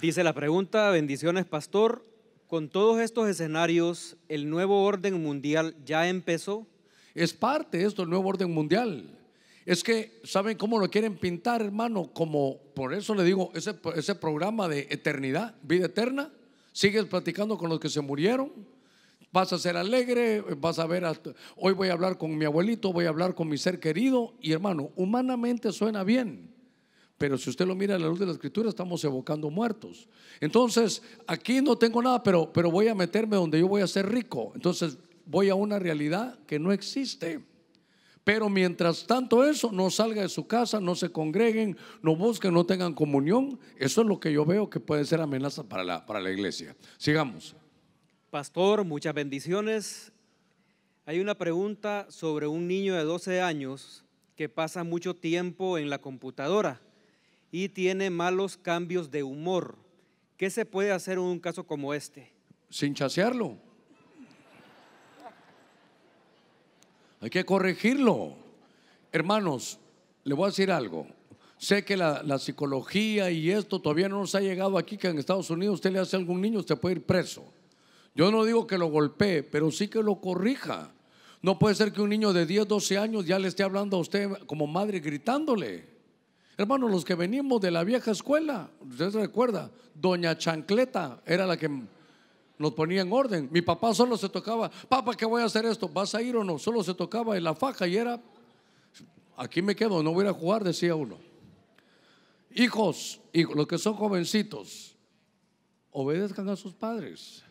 Dice la pregunta, bendiciones, pastor. Con todos estos escenarios, ¿el nuevo orden mundial ya empezó? Es parte de esto, el nuevo orden mundial. Es que, ¿saben cómo lo quieren pintar, hermano? Como, por eso le digo, ese, ese programa de eternidad, vida eterna, sigues platicando con los que se murieron, vas a ser alegre, vas a ver, hoy voy a hablar con mi abuelito, voy a hablar con mi ser querido, y hermano, humanamente suena bien. Pero si usted lo mira a la luz de la escritura, estamos evocando muertos. Entonces, aquí no tengo nada, pero, pero voy a meterme donde yo voy a ser rico. Entonces, voy a una realidad que no existe. Pero mientras tanto eso, no salga de su casa, no se congreguen, no busquen, no tengan comunión. Eso es lo que yo veo que puede ser amenaza para la, para la iglesia. Sigamos. Pastor, muchas bendiciones. Hay una pregunta sobre un niño de 12 años que pasa mucho tiempo en la computadora y tiene malos cambios de humor. ¿Qué se puede hacer en un caso como este? Sin chasearlo Hay que corregirlo. Hermanos, le voy a decir algo. Sé que la, psicología y esto todavía no nos ha llegado aquí, que en Estados Unidos usted le hace a algún niño, usted puede ir preso. Yo no digo que lo golpee, pero sí que lo corrija. No puede ser que un niño de 10, 12 años ya le esté hablando a usted como madre gritándole. Hermanos, los que venimos de la vieja escuela, usted se recuerda, doña Chancleta era la que nos ponía en orden. Mi papá solo se tocaba, papá, ¿qué voy a hacer esto? ¿Vas a ir o no? Solo se tocaba en la faja y era, aquí me quedo, no voy a jugar, decía uno. Hijos, hijos, los que son jovencitos, obedezcan a sus padres,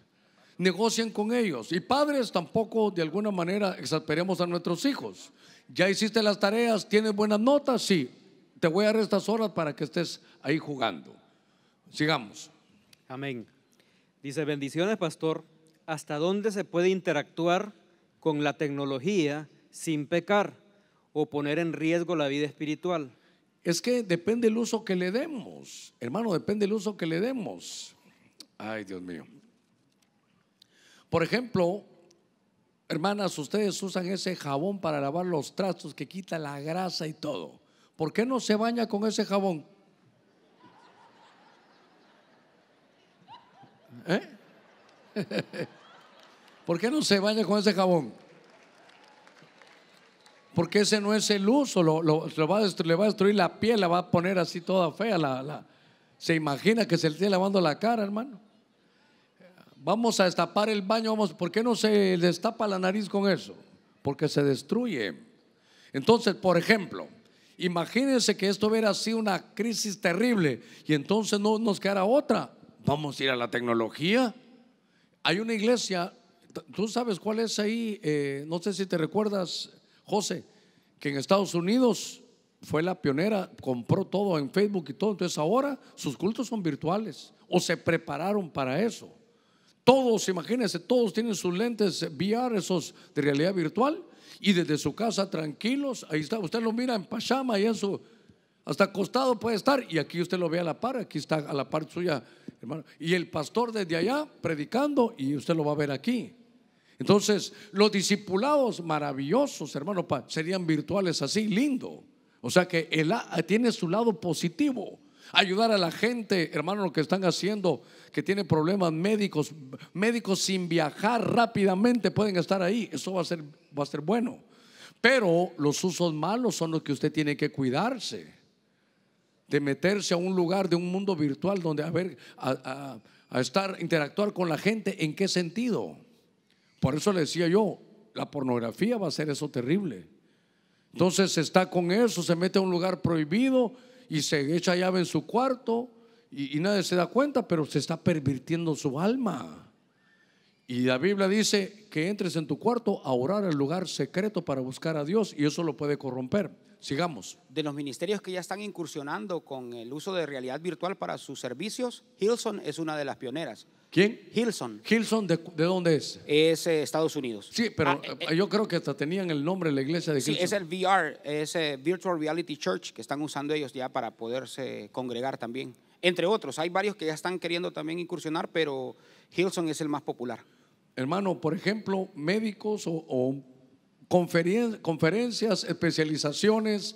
negocien con ellos. Y padres tampoco de alguna manera exasperemos a nuestros hijos. Ya hiciste las tareas, tienes buenas notas, sí. Te voy a dar estas horas para que estés ahí jugando. Sigamos. Amén. Dice, bendiciones, pastor. ¿Hasta dónde se puede interactuar con la tecnología sin pecar o poner en riesgo la vida espiritual? Es que depende el uso que le demos, hermano, depende el uso que le demos. Ay, Dios mío. Por ejemplo, hermanas, ustedes usan ese jabón para lavar los trastos que quita la grasa y todo. ¿Por qué no se baña con ese jabón? ¿Eh? <laughs> ¿Por qué no se baña con ese jabón? Porque ese no es el uso, le va a destruir la piel, la va a poner así toda fea. La, se imagina que se le esté lavando la cara, hermano. Vamos a destapar el baño, vamos, ¿por qué no se destapa la nariz con eso? Porque se destruye. Entonces, por ejemplo, imagínense que esto hubiera sido una crisis terrible y entonces no nos quedara otra Vamos a ir a la tecnología. Hay una iglesia, tú sabes cuál es ahí, eh, no sé si te recuerdas, José, que en Estados Unidos fue la pionera, compró todo en Facebook y todo. Entonces ahora sus cultos son virtuales o se prepararon para eso. Todos, imagínense, todos tienen sus lentes VR, esos de realidad virtual, y desde su casa tranquilos, ahí está, usted lo mira en pachama y eso, hasta acostado puede estar, y aquí usted lo ve a la par, aquí está a la par suya y el pastor desde allá predicando y usted lo va a ver aquí. Entonces, los discipulados maravillosos, hermano, serían virtuales así, lindo. O sea que él tiene su lado positivo. Ayudar a la gente, hermano, lo que están haciendo, que tiene problemas médicos, médicos sin viajar rápidamente pueden estar ahí. Eso va a ser, va a ser bueno. Pero los usos malos son los que usted tiene que cuidarse de meterse a un lugar de un mundo virtual donde a ver, a, estar, interactuar con la gente, ¿en qué sentido? Por eso le decía yo, la pornografía va a ser eso terrible. Entonces está con eso, se mete a un lugar prohibido y se echa llave en su cuarto y nadie se da cuenta, pero se está pervirtiendo su alma. Y la Biblia dice que entres en tu cuarto a orar al lugar secreto para buscar a Dios y eso lo puede corromper. Sigamos. De los ministerios que ya están incursionando con el uso de realidad virtual para sus servicios, Hilson es una de las pioneras. ¿Quién? Hilson. Hilson, ¿de, dónde es? Es eh, Estados Unidos. Sí, pero ah, eh, eh. yo creo que hasta tenían el nombre de la iglesia de Hilson. Sí, es el VR, es Virtual Reality Church que están usando ellos ya para poderse congregar también. Entre otros, hay varios que ya están queriendo también incursionar, pero Hilson es el más popular hermano, por ejemplo, médicos o, conferencias, especializaciones.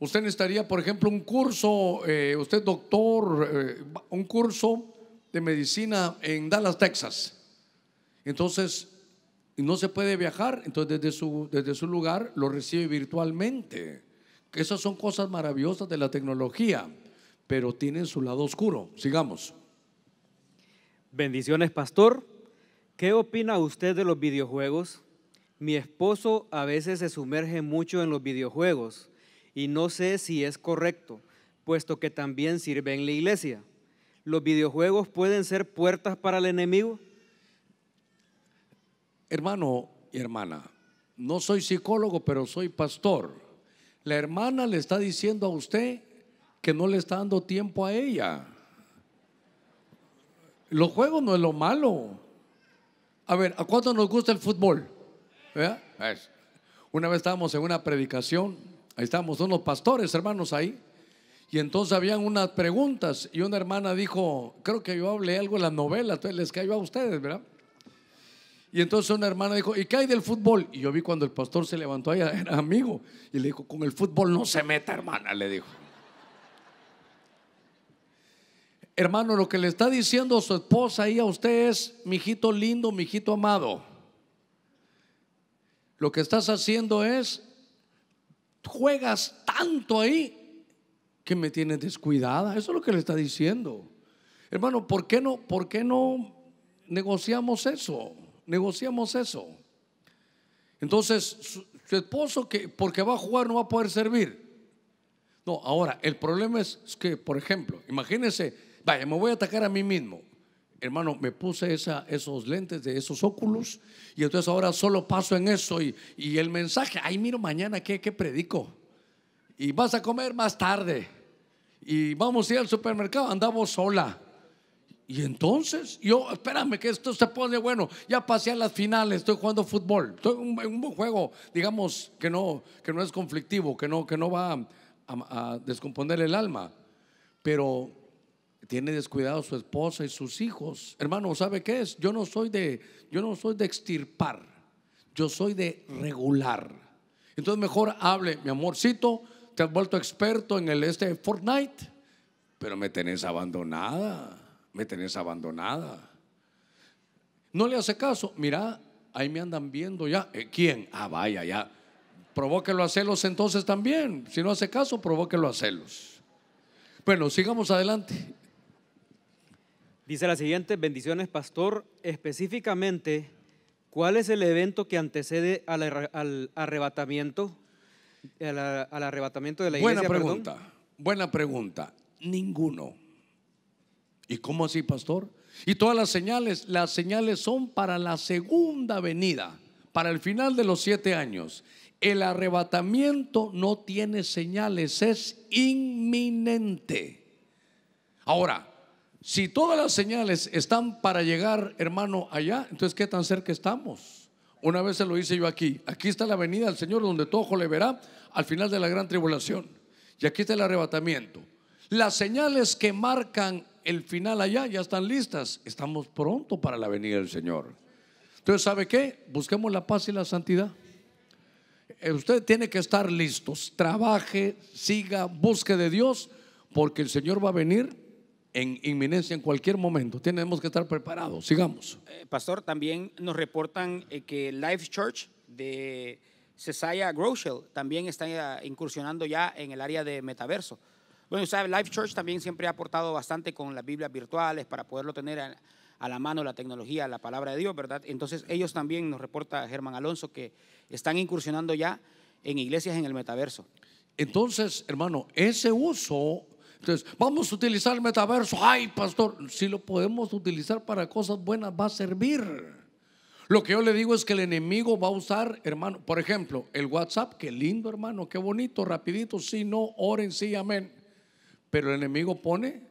Usted necesitaría, por ejemplo, un curso, eh, usted doctor, eh, un curso de medicina en Dallas, Texas. Entonces, no se puede viajar, entonces desde su, desde su lugar lo recibe virtualmente. Esas son cosas maravillosas de la tecnología, pero tienen su lado oscuro. Sigamos. Bendiciones, pastor. ¿Qué opina usted de los videojuegos? Mi esposo a veces se sumerge mucho en los videojuegos y no sé si es correcto, puesto que también sirve en la iglesia. ¿Los videojuegos pueden ser puertas para el enemigo? Hermano y hermana, no soy psicólogo, pero soy pastor. La hermana le está diciendo a usted que no le está dando tiempo a ella. Los juegos no es lo malo. A ver, ¿a cuánto nos gusta el fútbol? Una vez estábamos en una predicación, ahí estábamos unos pastores, hermanos, ahí, y entonces habían unas preguntas, y una hermana dijo, creo que yo hablé algo en la novela, entonces les cayó a ustedes, ¿verdad? Y entonces una hermana dijo, ¿y qué hay del fútbol? Y yo vi cuando el pastor se levantó, ahí era amigo, y le dijo, con el fútbol no se meta, hermana, le dijo. Hermano, lo que le está diciendo su esposa ahí a usted es, mijito lindo, mijito amado. Lo que estás haciendo es, juegas tanto ahí que me tienes descuidada. Eso es lo que le está diciendo. Hermano, ¿por qué no, por qué no negociamos eso? Negociamos eso. Entonces, su, esposo que porque va a jugar no va a poder servir. No, ahora, el problema es que, por ejemplo, imagínense Vaya, me voy a atacar a mí mismo. Hermano, me puse esos lentes de esos óculos y entonces ahora solo paso en eso y, y el mensaje, ay, miro mañana qué, predico. Y vas a comer más tarde. Y vamos a ir al supermercado, andamos sola. Y entonces, yo, espérame que esto se pone bueno, ya pasé a las finales, estoy jugando fútbol, estoy en un, buen juego, digamos, que no, que no es conflictivo, que no, que no va a, a descomponer el alma. Pero tiene descuidado a su esposa y sus hijos. Hermano, ¿sabe qué es? Yo no soy de, yo no soy de extirpar, yo soy de regular. Entonces mejor hable, mi amorcito, te has vuelto experto en el este Fortnite, pero me tenés abandonada, me tenés abandonada. No le hace caso, mira, ahí me andan viendo ya. Eh, ¿Quién? Ah, vaya, ya. Provóquelo a celos entonces también. Si no hace caso, provóquelo a celos. Bueno, sigamos adelante. Dice la siguiente, bendiciones, pastor, específicamente, ¿cuál es el evento que antecede al, arrebatamiento? Al, arrebatamiento de la iglesia. Buena pregunta, buena pregunta. Ninguno. ¿Y cómo así, pastor? Y todas las señales, las señales son para la segunda venida, para el final de los siete años. El arrebatamiento no tiene señales, es inminente. Ahora, si todas las señales están para llegar, hermano, allá, entonces ¿qué tan cerca estamos? Una vez se lo hice yo aquí. Aquí está la venida del Señor donde todo ojo le verá al final de la gran tribulación. Y aquí está el arrebatamiento. Las señales que marcan el final allá ya están listas. Estamos pronto para la venida del Señor. Entonces, ¿sabe qué? Busquemos la paz y la santidad. Eh, usted tiene que estar listos. Trabaje, siga, busque de Dios, porque el Señor va a venir en inminencia en cualquier momento. Tenemos que estar preparados. Sigamos. Eh, pastor, también nos reportan eh, que Life Church de Cesaya Groschel también está eh, incursionando ya en el área de metaverso. Bueno, sabe, Life Church también siempre ha aportado bastante con las Biblias virtuales para poderlo tener a, la mano la tecnología, la palabra de Dios, ¿verdad? Entonces ellos también nos reporta Germán Alonso que están incursionando ya en iglesias en el metaverso. Entonces, hermano, ese uso entonces, vamos a utilizar el metaverso. Ay, pastor, si lo podemos utilizar para cosas buenas, va a servir. Lo que yo le digo es que el enemigo va a usar, hermano, por ejemplo, el WhatsApp, qué lindo, hermano, qué bonito, rapidito, si no, oren, sí, amén. Pero el enemigo pone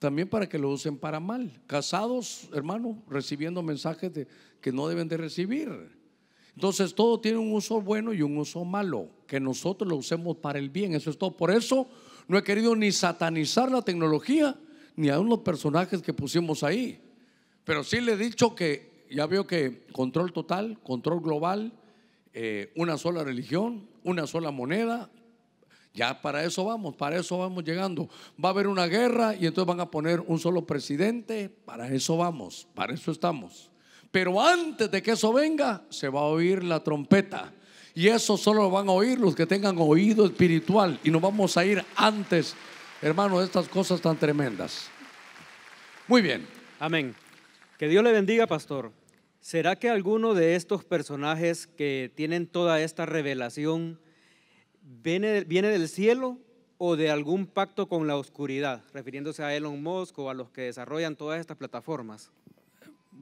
también para que lo usen para mal. Casados, hermano, recibiendo mensajes que no deben de recibir. Entonces todo tiene un uso bueno y un uso malo, que nosotros lo usemos para el bien, eso es todo. Por eso no he querido ni satanizar la tecnología, ni a unos personajes que pusimos ahí. Pero sí le he dicho que ya veo que control total, control global, eh, una sola religión, una sola moneda. Ya para eso vamos, para eso vamos llegando. Va a haber una guerra y entonces van a poner un solo presidente. Para eso vamos, para eso estamos. Pero antes de que eso venga, se va a oír la trompeta. Y eso solo lo van a oír los que tengan oído espiritual. Y nos vamos a ir antes, hermano, de estas cosas tan tremendas. Muy bien. Amén. Que Dios le bendiga, pastor. ¿Será que alguno de estos personajes que tienen toda esta revelación viene, viene del cielo o de algún pacto con la oscuridad? Refiriéndose a Elon Musk o a los que desarrollan todas estas plataformas.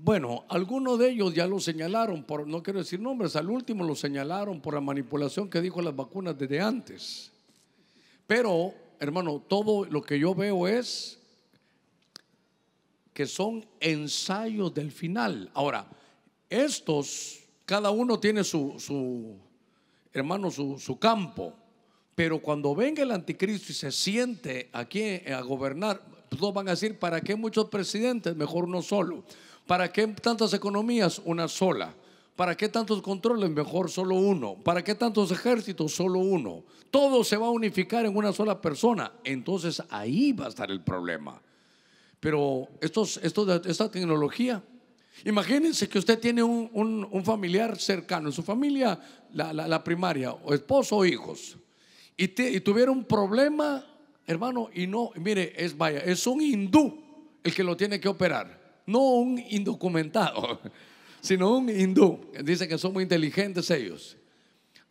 Bueno, algunos de ellos ya lo señalaron, por, no quiero decir nombres, al último lo señalaron por la manipulación que dijo las vacunas desde antes. Pero, hermano, todo lo que yo veo es que son ensayos del final. Ahora, estos, cada uno tiene su, hermano, su, su campo. Pero cuando venga el anticristo y se siente aquí a gobernar, todos pues van a decir, ¿para qué muchos presidentes? Mejor uno solo. ¿Para qué tantas economías? Una sola. ¿Para qué tantos controles? Mejor solo uno. ¿Para qué tantos ejércitos? Solo uno. Todo se va a unificar en una sola persona. Entonces ahí va a estar el problema. Pero esta tecnología, imagínense que usted tiene un, familiar cercano, en su familia, la, primaria, o esposo o hijos, y, y tuviera un problema, hermano, y no, mire, es vaya, es un hindú el que lo tiene que operar no un indocumentado, <laughs> sino un hindú. Dice que son muy inteligentes ellos.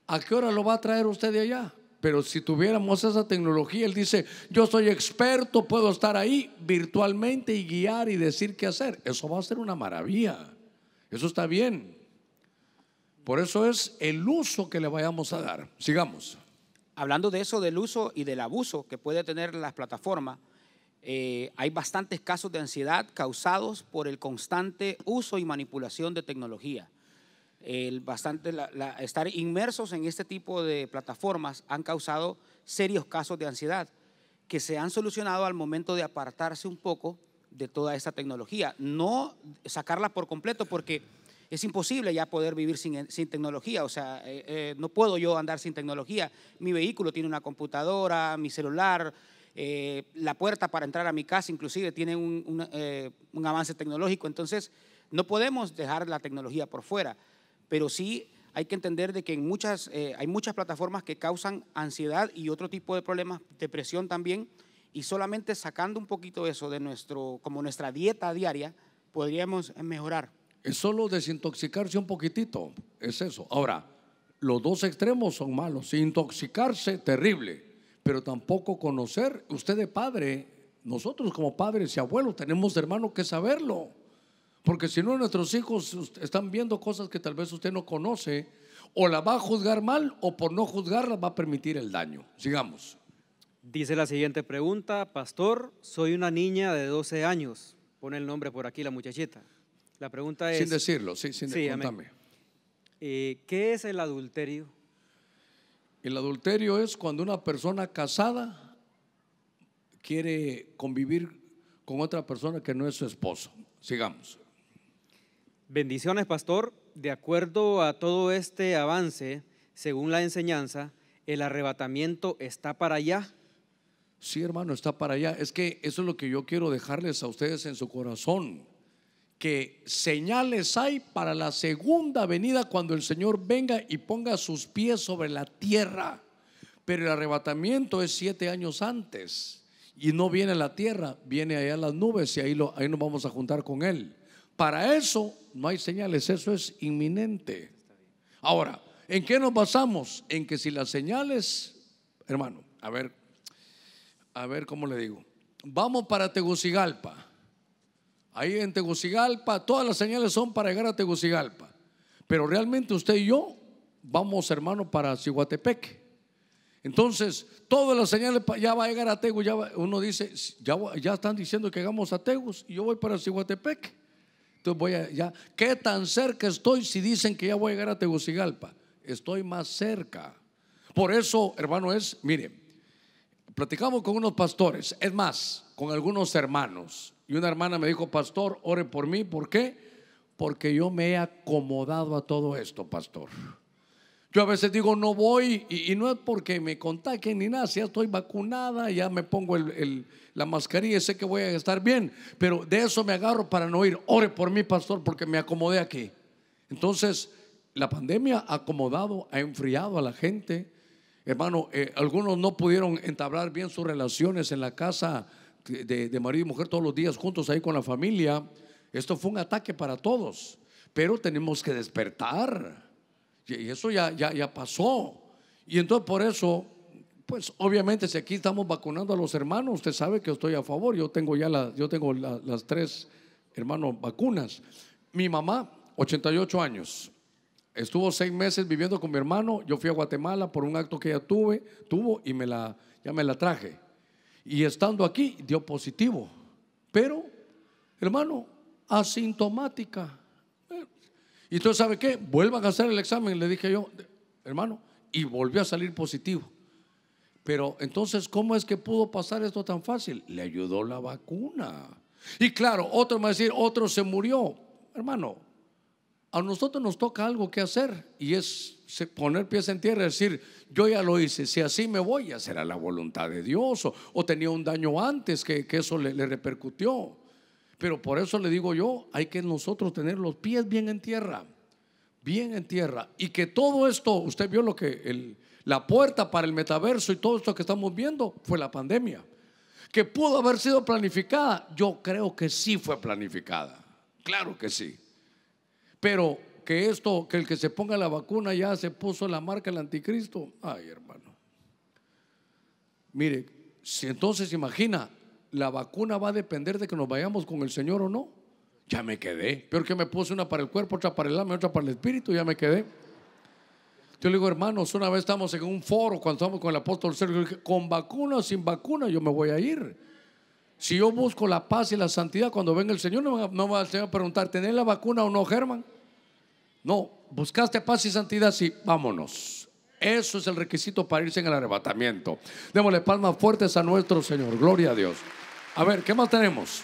¿A qué hora lo va a traer usted de allá? Pero si tuviéramos esa tecnología, él dice, yo soy experto, puedo estar ahí virtualmente y guiar y decir qué hacer. Eso va a ser una maravilla. Eso está bien. Por eso es el uso que le vayamos a dar. Sigamos. Hablando de eso, del uso y del abuso que puede tener las plataformas, eh, hay bastantes casos de ansiedad causados por el constante uso y manipulación de tecnología. bastante, estar inmersos en este tipo de plataformas han causado serios casos de ansiedad que se han solucionado al momento de apartarse un poco de toda esta tecnología. No sacarla por completo porque es imposible ya poder vivir sin, tecnología. O sea, eh, eh, no puedo yo andar sin tecnología. Mi vehículo tiene una computadora, mi celular, eh, la puerta para entrar a mi casa inclusive tiene eh, un, avance tecnológico, entonces no podemos dejar la tecnología por fuera, pero sí hay que entender de que en muchas, eh, hay muchas plataformas que causan ansiedad y otro tipo de problemas, depresión también, y solamente sacando un poquito eso de nuestro, como nuestra dieta diaria, podríamos mejorar. Es solo desintoxicarse un poquitito, es eso. Ahora, los dos extremos son malos. Intoxicarse, terrible pero tampoco conocer. Usted de padre, nosotros como padres y abuelos tenemos, hermano, que saberlo. Porque si no, nuestros hijos están viendo cosas que tal vez usted no conoce, o la va a juzgar mal, o por no juzgarla va a permitir el daño. Sigamos. Dice la siguiente pregunta, pastor, soy una niña de 12 años. Pone el nombre por aquí la muchachita. La pregunta es... Sin decirlo, sí, sin sí, eh, ¿Qué es el adulterio? El adulterio es cuando una persona casada quiere convivir con otra persona que no es su esposo. Sigamos. Bendiciones, pastor. De acuerdo a todo este avance, según la enseñanza, el arrebatamiento está para allá. Sí, hermano, está para allá. Es que eso es lo que yo quiero dejarles a ustedes en su corazón que señales hay para la segunda venida cuando el Señor venga y ponga sus pies sobre la tierra. Pero el arrebatamiento es siete años antes y no viene la tierra, viene allá las nubes y ahí, lo, ahí nos vamos a juntar con Él. Para eso no hay señales, eso es inminente. Ahora, ¿en qué nos basamos? En que si las señales, hermano, a ver, a ver cómo le digo, vamos para Tegucigalpa Ahí en Tegucigalpa, todas las señales son para llegar a Tegucigalpa. Pero realmente usted y yo vamos, hermano, para Ciguatepec Entonces, todas las señales ya va a llegar a Tegu Ya uno dice, ya, están diciendo que llegamos a Tegus y yo voy para Ciguatepec Entonces voy a, ya, ¿qué tan cerca estoy si dicen que ya voy a llegar a Tegucigalpa? Estoy más cerca. Por eso, hermano, es, mire, Platicamos con unos pastores, es más, con algunos hermanos. Y una hermana me dijo, pastor, ore por mí. ¿Por qué? Porque yo me he acomodado a todo esto, pastor. Yo a veces digo, no voy, y, no es porque me contacten ni nada, ya estoy vacunada, ya me pongo la mascarilla y sé que voy a estar bien, pero de eso me agarro para no ir. Ore por mí, pastor, porque me acomodé aquí. Entonces, la pandemia ha acomodado, ha enfriado a la gente, Hermano, eh, algunos no pudieron entablar bien sus relaciones en la casa de, marido y mujer todos los días juntos ahí con la familia. Esto fue un ataque para todos, pero tenemos que despertar. Y eso ya, ya, pasó. Y entonces por eso, pues obviamente si aquí estamos vacunando a los hermanos, usted sabe que estoy a favor. Yo tengo ya la, yo tengo las tres, hermanos, vacunas. Mi mamá, 88 años. Estuvo seis meses viviendo con mi hermano. Yo fui a Guatemala por un acto que ya tuve, tuvo y me la, ya me la traje. Y estando aquí dio positivo. Pero, hermano, asintomática. Y entonces, ¿sabe qué? Vuelvan a hacer el examen, le dije yo, hermano, y volvió a salir positivo. Pero entonces, ¿cómo es que pudo pasar esto tan fácil? Le ayudó la vacuna. Y claro, otro me va a decir, otro se murió. Hermano, a nosotros nos toca algo que hacer y es poner pies en tierra decir, yo ya lo hice, si así me voy, ya será la voluntad de Dios o, tenía un daño antes que, eso le, repercutió. Pero por eso le digo yo, hay que nosotros tener los pies bien en tierra, bien en tierra. Y que todo esto, usted vio lo que la puerta para el metaverso y todo esto que estamos viendo fue la pandemia, que pudo haber sido planificada. Yo creo que sí fue planificada, claro que sí. Pero que esto, que el que se ponga la vacuna ya se puso la marca del anticristo. Ay, hermano. Mire, si entonces imagina, la vacuna va a depender de que nos vayamos con el Señor o no. Ya me quedé. Peor que me puse una para el cuerpo, otra para el alma, otra para el espíritu, ya me quedé. Yo le digo, hermanos, una vez estamos en un foro cuando estamos con el apóstol Sergio, con vacuna o sin vacuna, yo me voy a ir. Si yo busco la paz y la santidad, cuando venga el Señor, no, me va a preguntar, ¿tenés la vacuna o no, Germán? No, buscaste paz y santidad, sí, vámonos. Eso es el requisito para irse en el arrebatamiento. Démosle palmas fuertes a nuestro Señor. Gloria a Dios. A ver, ¿qué más tenemos?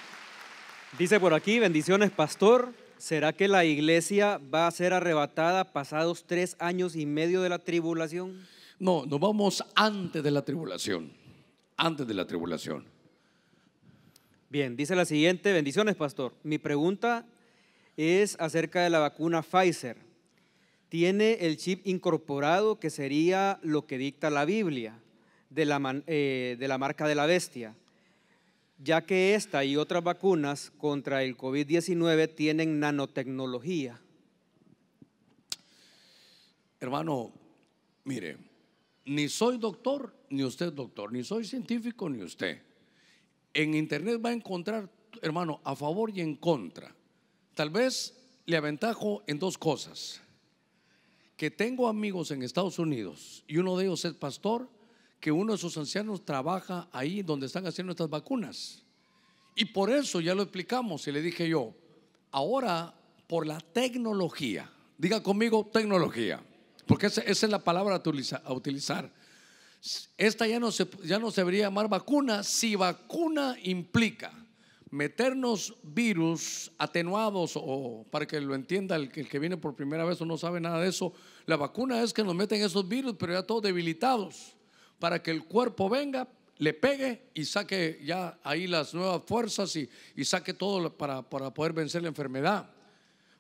Dice por aquí, bendiciones, pastor. ¿Será que la iglesia va a ser arrebatada pasados tres años y medio de la tribulación? No, nos vamos antes de la tribulación. Antes de la tribulación. Bien, dice la siguiente, bendiciones, pastor. Mi pregunta es acerca de la vacuna Pfizer. Tiene el chip incorporado que sería lo que dicta la Biblia de la, eh, de la marca de la bestia, ya que esta y otras vacunas contra el COVID-19 tienen nanotecnología. Hermano, mire, ni soy doctor, ni usted doctor, ni soy científico, ni usted en internet va a encontrar, hermano, a favor y en contra. Tal vez le aventajo en dos cosas. Que tengo amigos en Estados Unidos y uno de ellos es pastor, que uno de sus ancianos trabaja ahí donde están haciendo estas vacunas. Y por eso ya lo explicamos y le dije yo, ahora por la tecnología, diga conmigo tecnología, porque esa, esa es la palabra a utilizar esta ya no, se, ya no se debería llamar vacuna si vacuna implica meternos virus atenuados o para que lo entienda el, que viene por primera vez o no sabe nada de eso, la vacuna es que nos meten esos virus pero ya todos debilitados para que el cuerpo venga, le pegue y saque ya ahí las nuevas fuerzas y, saque todo para, para poder vencer la enfermedad.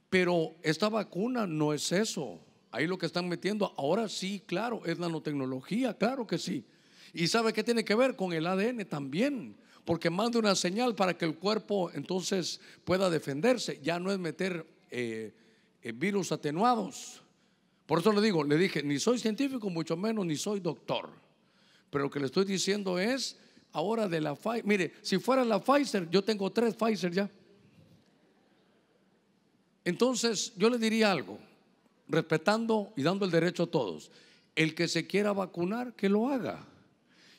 Pero esta vacuna no es eso. Ahí lo que están metiendo ahora sí, claro, es nanotecnología, claro que sí. ¿Y sabe qué tiene que ver con el ADN también? Porque manda una señal para que el cuerpo entonces pueda defenderse. Ya no es meter eh, eh, virus atenuados. Por eso le digo, le dije, ni soy científico, mucho menos, ni soy doctor. Pero lo que le estoy diciendo es, ahora de la Pfizer, mire, si fuera la Pfizer, yo tengo tres Pfizer ya. Entonces, yo le diría algo respetando y dando el derecho a todos. El que se quiera vacunar, que lo haga.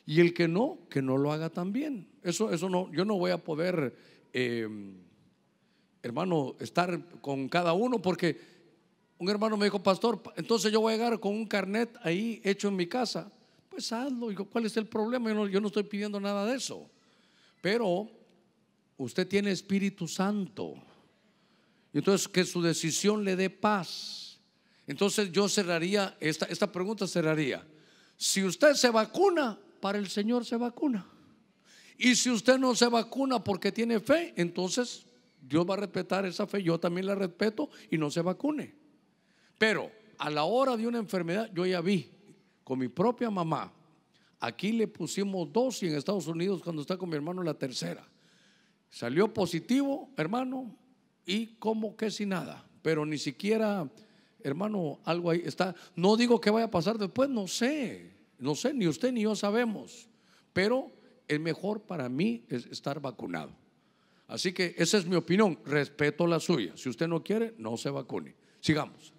Y el que no, que no lo haga también. Eso, eso no, yo no voy a poder, em, hermano, estar con cada uno porque un hermano me dijo, pastor, entonces yo voy a llegar con un carnet ahí hecho en mi casa. Pues hazlo. ¿Cuál es el problema? Yo no, yo no estoy pidiendo nada de eso. Pero usted tiene Espíritu Santo. Entonces, que su decisión le dé paz entonces yo cerraría, esta, esta pregunta cerraría. Si usted se vacuna, para el Señor se vacuna. Y si usted no se vacuna porque tiene fe, entonces Dios va a respetar esa fe. Yo también la respeto y no se vacune. Pero a la hora de una enfermedad, yo ya vi con mi propia mamá. Aquí le pusimos dos y en Estados Unidos cuando está con mi hermano la tercera. Salió positivo, hermano, y como que sin nada. Pero ni siquiera hermano, algo ahí está. No digo que vaya a pasar después, no sé, no sé, ni usted ni yo sabemos, pero el mejor para mí es estar vacunado. Así que esa es mi opinión, respeto la suya. Si usted no quiere, no se vacune. Sigamos.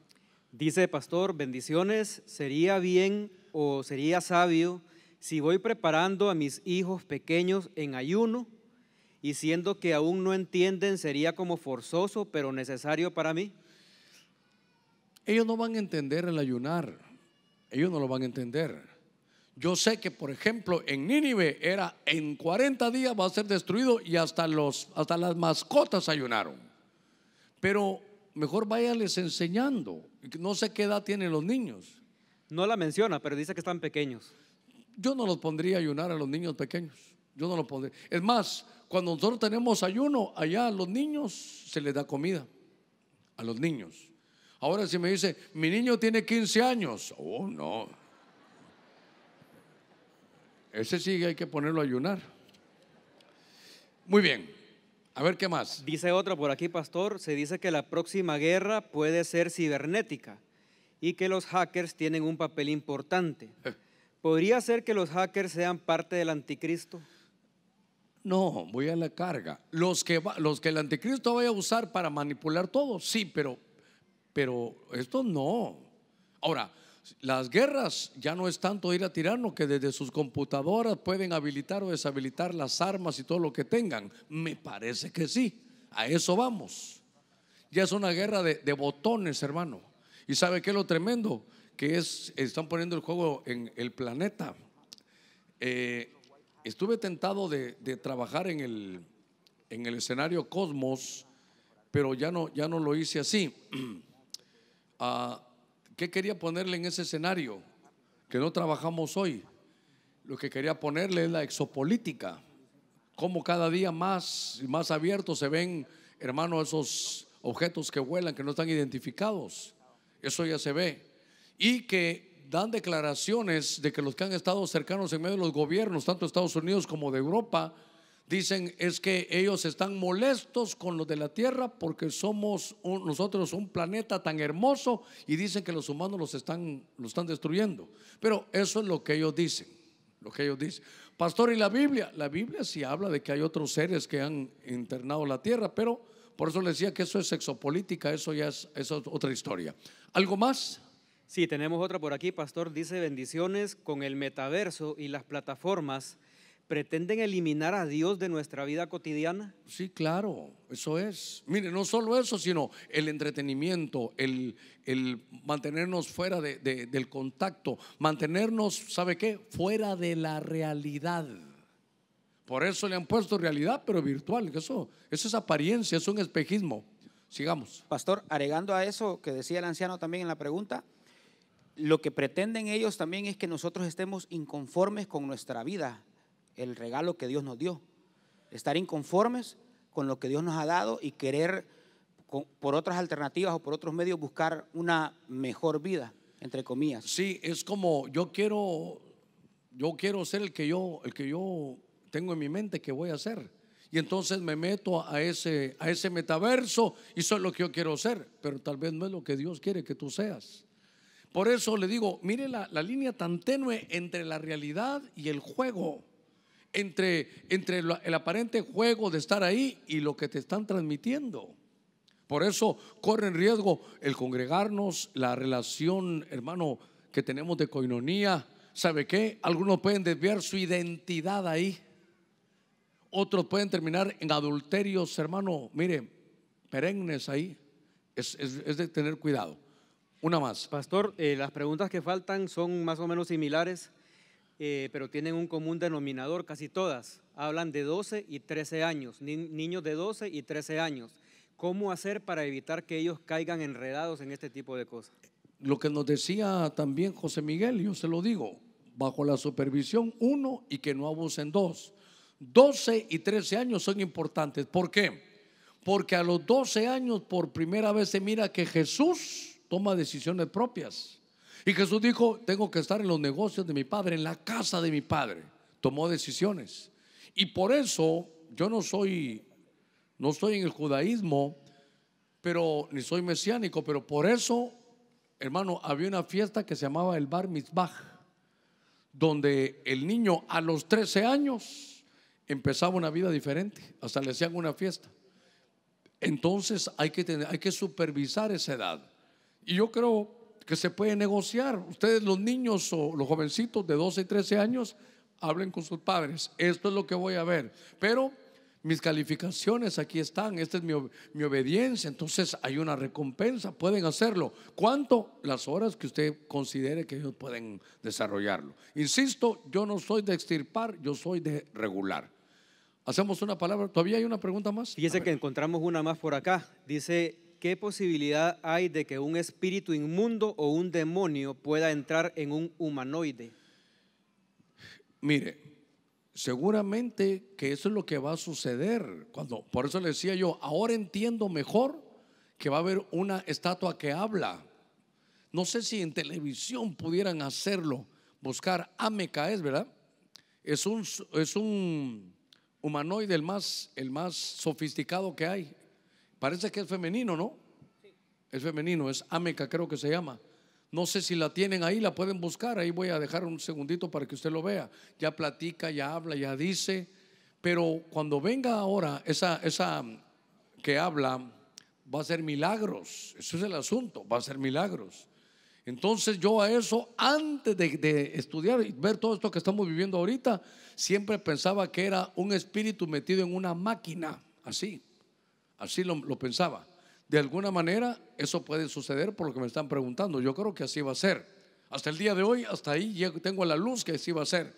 Dice pastor, bendiciones, sería bien o sería sabio si voy preparando a mis hijos pequeños en ayuno y siendo que aún no entienden sería como forzoso pero necesario para mí. Ellos no van a entender el ayunar. Ellos no lo van a entender. Yo sé que, por ejemplo, en Nínive era en 40 días va a ser destruido y hasta, los, hasta las mascotas ayunaron. Pero mejor les enseñando. No sé qué edad tienen los niños. No la menciona, pero dice que están pequeños. Yo no los pondría a ayunar a los niños pequeños. Yo no los pondría. Es más, cuando nosotros tenemos ayuno, allá a los niños se les da comida. A los niños. Ahora si me dice, mi niño tiene 15 años, oh no. Ese sí hay que ponerlo a ayunar. Muy bien. A ver qué más. Dice otro por aquí, pastor, se dice que la próxima guerra puede ser cibernética y que los hackers tienen un papel importante. Eh. ¿Podría ser que los hackers sean parte del anticristo? No, voy a la carga. Los que, los que el anticristo vaya a usar para manipular todo, sí, pero pero esto no. Ahora, las guerras ya no es tanto ir a tirarnos que desde sus computadoras pueden habilitar o deshabilitar las armas y todo lo que tengan. Me parece que sí, a eso vamos. Ya es una guerra de, botones, hermano. ¿Y sabe qué es lo tremendo? Que es, están poniendo el juego en el planeta. Eh, estuve tentado de, de, trabajar en el, en el escenario Cosmos, pero ya no, ya no lo hice así. <clears throat> ¿Qué quería ponerle en ese escenario? Que no trabajamos hoy. Lo que quería ponerle es la exopolítica. Cómo cada día más y más abiertos se ven, hermano, esos objetos que vuelan, que no están identificados. Eso ya se ve. Y que dan declaraciones de que los que han estado cercanos en medio de los gobiernos, tanto de Estados Unidos como de Europa, dicen es que ellos están molestos con los de la Tierra porque somos nosotros un planeta tan hermoso y dicen que los humanos los están, están destruyendo. Pero eso es lo que ellos dicen, lo que ellos dicen. Pastor, ¿y la Biblia? La Biblia sí habla de que hay otros seres que han internado la Tierra, pero por eso les decía que eso es sexopolítica, eso ya es, eso es otra historia. ¿Algo más? Sí, tenemos otra por aquí, Pastor. Dice bendiciones con el metaverso y las plataformas pretenden eliminar a Dios de nuestra vida cotidiana? Sí, claro, eso es. Mire, no solo eso, sino el entretenimiento, el, el mantenernos fuera del contacto, mantenernos, ¿sabe qué? Fuera de la realidad. Por eso le han puesto realidad, pero virtual. Eso, eso es apariencia, es un espejismo. Sigamos. Pastor, agregando a eso que decía el anciano también en la pregunta, lo que pretenden ellos también es que nosotros estemos inconformes con nuestra vida, el regalo que Dios nos dio. Estar inconformes con lo que Dios nos ha dado y querer por otras alternativas o por otros medios buscar una mejor vida, entre comillas. Sí, es como yo quiero yo quiero ser el que yo el que yo tengo en mi mente que voy a ser Y entonces me meto a ese, a ese metaverso y soy lo que yo quiero ser, pero tal vez no es lo que Dios quiere que tú seas. Por eso le digo, mire la, la línea tan tenue entre la realidad y el juego entre, entre el aparente juego de estar ahí y lo que te están transmitiendo. Por eso corre en riesgo el congregarnos, la relación, hermano, que tenemos de coinonía. ¿Sabe qué? Algunos pueden desviar su identidad ahí. Otros pueden terminar en adulterios, hermano. Mire, perennes ahí. Es, de tener cuidado. Una más. Pastor, eh, las preguntas que faltan son más o menos similares. Eh, pero tienen un común denominador casi todas. Hablan de 12 y 13 años, niños de 12 y 13 años. ¿Cómo hacer para evitar que ellos caigan enredados en este tipo de cosas? Lo que nos decía también José Miguel, yo se lo digo, bajo la supervisión uno y que no abusen dos. 12 y 13 años son importantes. ¿Por qué? Porque a los 12 años por primera vez se mira que Jesús toma decisiones propias. Y Jesús dijo, tengo que estar en los negocios de mi padre, en la casa de mi padre. Tomó decisiones. Y por eso yo no soy, no estoy en el judaísmo, pero ni soy mesiánico, pero por eso, hermano, había una fiesta que se llamaba el Bar Mitzvah, donde el niño a los 13 años empezaba una vida diferente, hasta le hacían una fiesta. Entonces hay que, tener, hay que supervisar esa edad. Y yo creo que se puede negociar. Ustedes los niños o los jovencitos de 12 y 13 años hablen con sus padres. Esto es lo que voy a ver. Pero mis calificaciones aquí están, esta es mi, obediencia, entonces hay una recompensa, pueden hacerlo. ¿Cuánto? Las horas que usted considere que ellos pueden desarrollarlo. Insisto, yo no soy de extirpar, yo soy de regular. Hacemos una palabra, ¿todavía hay una pregunta más? Fíjese que encontramos una más por acá, dice ¿qué posibilidad hay de que un espíritu inmundo o un demonio pueda entrar en un humanoide? Mire, seguramente que eso es lo que va a suceder. Cuando, por eso le decía yo, ahora entiendo mejor que va a haber una estatua que habla. No sé si en televisión pudieran hacerlo, buscar Amecaes, ¿verdad? Es un, es un humanoide el más, el más sofisticado que hay, Parece que es femenino, ¿no? Sí. Es femenino, es Ameca, creo que se llama. No sé si la tienen ahí, la pueden buscar. Ahí voy a dejar un segundito para que usted lo vea. Ya platica, ya habla, ya dice. Pero cuando venga ahora, esa, esa mm, que habla va a ser milagros. Eso es el asunto, va a ser milagros. Entonces yo a eso, antes de, de, estudiar y ver todo esto que estamos viviendo ahorita, siempre pensaba que era un espíritu metido en una máquina, así. Así lo, pensaba. De alguna manera eso puede suceder por lo que me están preguntando. Yo creo que así va a ser. Hasta el día de hoy, hasta ahí tengo la luz que así va a ser.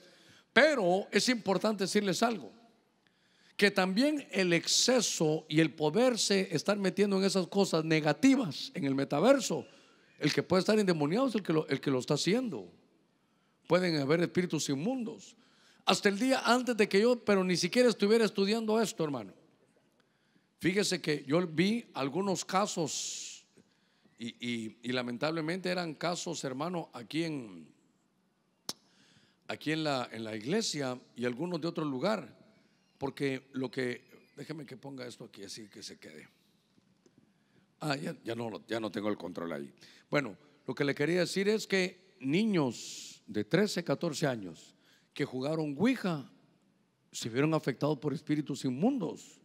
Pero es importante decirles algo. Que también el exceso y el poderse estar metiendo en esas cosas negativas en el metaverso, el que puede estar endemoniado es el que lo está haciendo. Pueden haber espíritus inmundos. Hasta el día antes de que yo, pero ni siquiera estuviera estudiando esto, hermano Fíjese que yo vi algunos casos y, lamentablemente eran casos, hermano, aquí en, aquí en la, en la iglesia y algunos de otro lugar, porque lo que, déjeme que ponga esto aquí así que se quede. Ah, ya, no, ya no tengo el control ahí. Bueno, lo que le quería decir es que niños de 13, 14 años que jugaron Ouija se vieron afectados por espíritus inmundos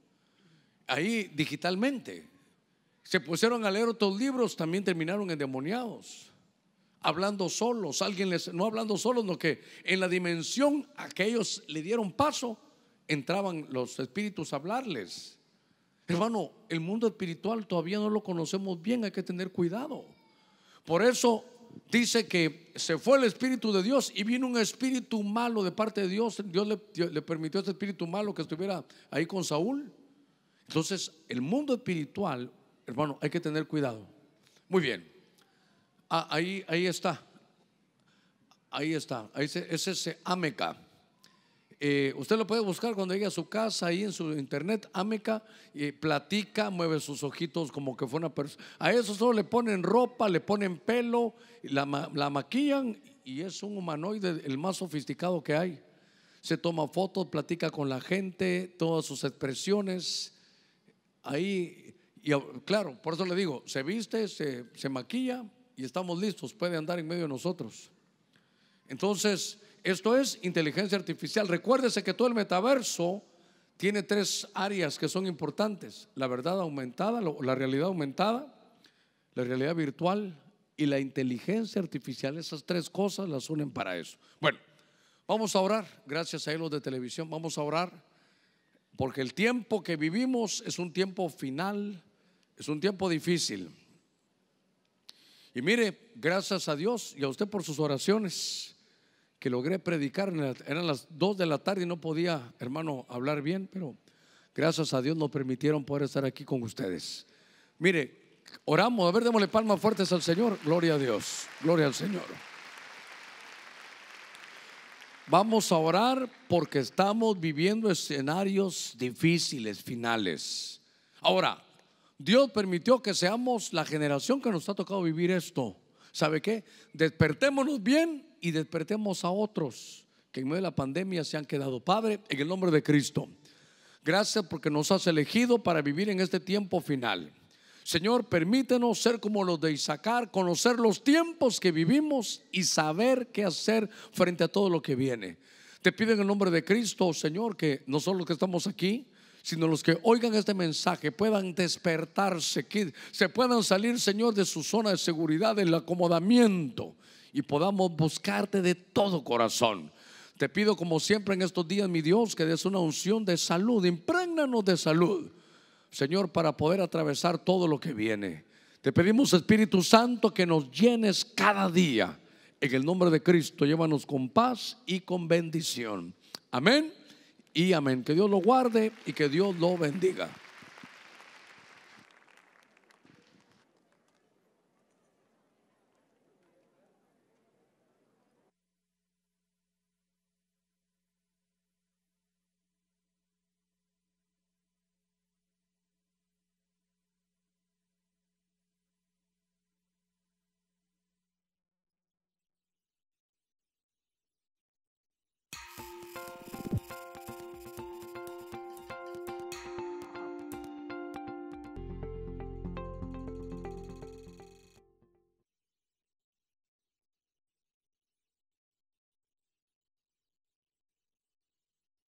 ahí digitalmente. Se pusieron a leer otros libros, también terminaron endemoniados, hablando solos. Alguien les, no hablando solos, sino que en la dimensión a que ellos le dieron paso, entraban los espíritus a hablarles. Hermano, el mundo espiritual todavía no lo conocemos bien, hay que tener cuidado. Por eso dice que se fue el Espíritu de Dios y vino un espíritu malo de parte de Dios. Dios le, permitió a ese espíritu malo que estuviera ahí con Saúl. Entonces, el mundo espiritual, hermano, hay que tener cuidado. Muy bien. Ah, ahí, ahí está. Ahí está. Ahí es ese Ameca. Eh, usted lo puede buscar cuando llegue a su casa, ahí en su internet, Ameca, platica, mueve sus ojitos como que fue una persona. A eso solo le ponen ropa, le ponen pelo, la, la maquillan y es un humanoide el más sofisticado que hay. Se toma fotos, platica con la gente, todas sus expresiones. Ahí, y claro, por eso le digo, se viste, se, se maquilla y estamos listos, puede andar en medio de nosotros. Entonces, esto es inteligencia artificial. Recuérdese que todo el metaverso tiene tres áreas que son importantes. La verdad aumentada, la realidad aumentada, la realidad virtual y la inteligencia artificial. Esas tres cosas las unen para eso. Bueno, vamos a orar. Gracias a los de televisión, vamos a orar. Porque el tiempo que vivimos es un tiempo final, es un tiempo difícil. Y mire, gracias a Dios y a usted por sus oraciones que logré predicar. Eran las 2 de la tarde y no podía, hermano, hablar bien, pero gracias a Dios nos permitieron poder estar aquí con ustedes. Mire, oramos, a ver, démosle palmas fuertes al Señor. Gloria a Dios, gloria al Señor. Vamos a orar porque estamos viviendo escenarios difíciles, finales. Ahora, Dios permitió que seamos la generación que nos ha tocado vivir esto. ¿Sabe qué? Despertémonos bien y despertemos a otros que en medio de la pandemia se han quedado. Padre, en el nombre de Cristo, gracias porque nos has elegido para vivir en este tiempo final. Señor, permítenos ser como los de Isaacar, conocer los tiempos que vivimos y saber qué hacer frente a todo lo que viene. Te pido en el nombre de Cristo, oh Señor, que no solo los que estamos aquí, sino los que oigan este mensaje puedan despertarse, que se puedan salir, Señor, de su zona de seguridad, del acomodamiento y podamos buscarte de todo corazón. Te pido, como siempre en estos días, mi Dios, que des una unción de salud, imprégnanos de salud Señor, para poder atravesar todo lo que viene. Te pedimos, Espíritu Santo, que nos llenes cada día. En el nombre de Cristo, llévanos con paz y con bendición. Amén y amén. Que Dios lo guarde y que Dios lo bendiga.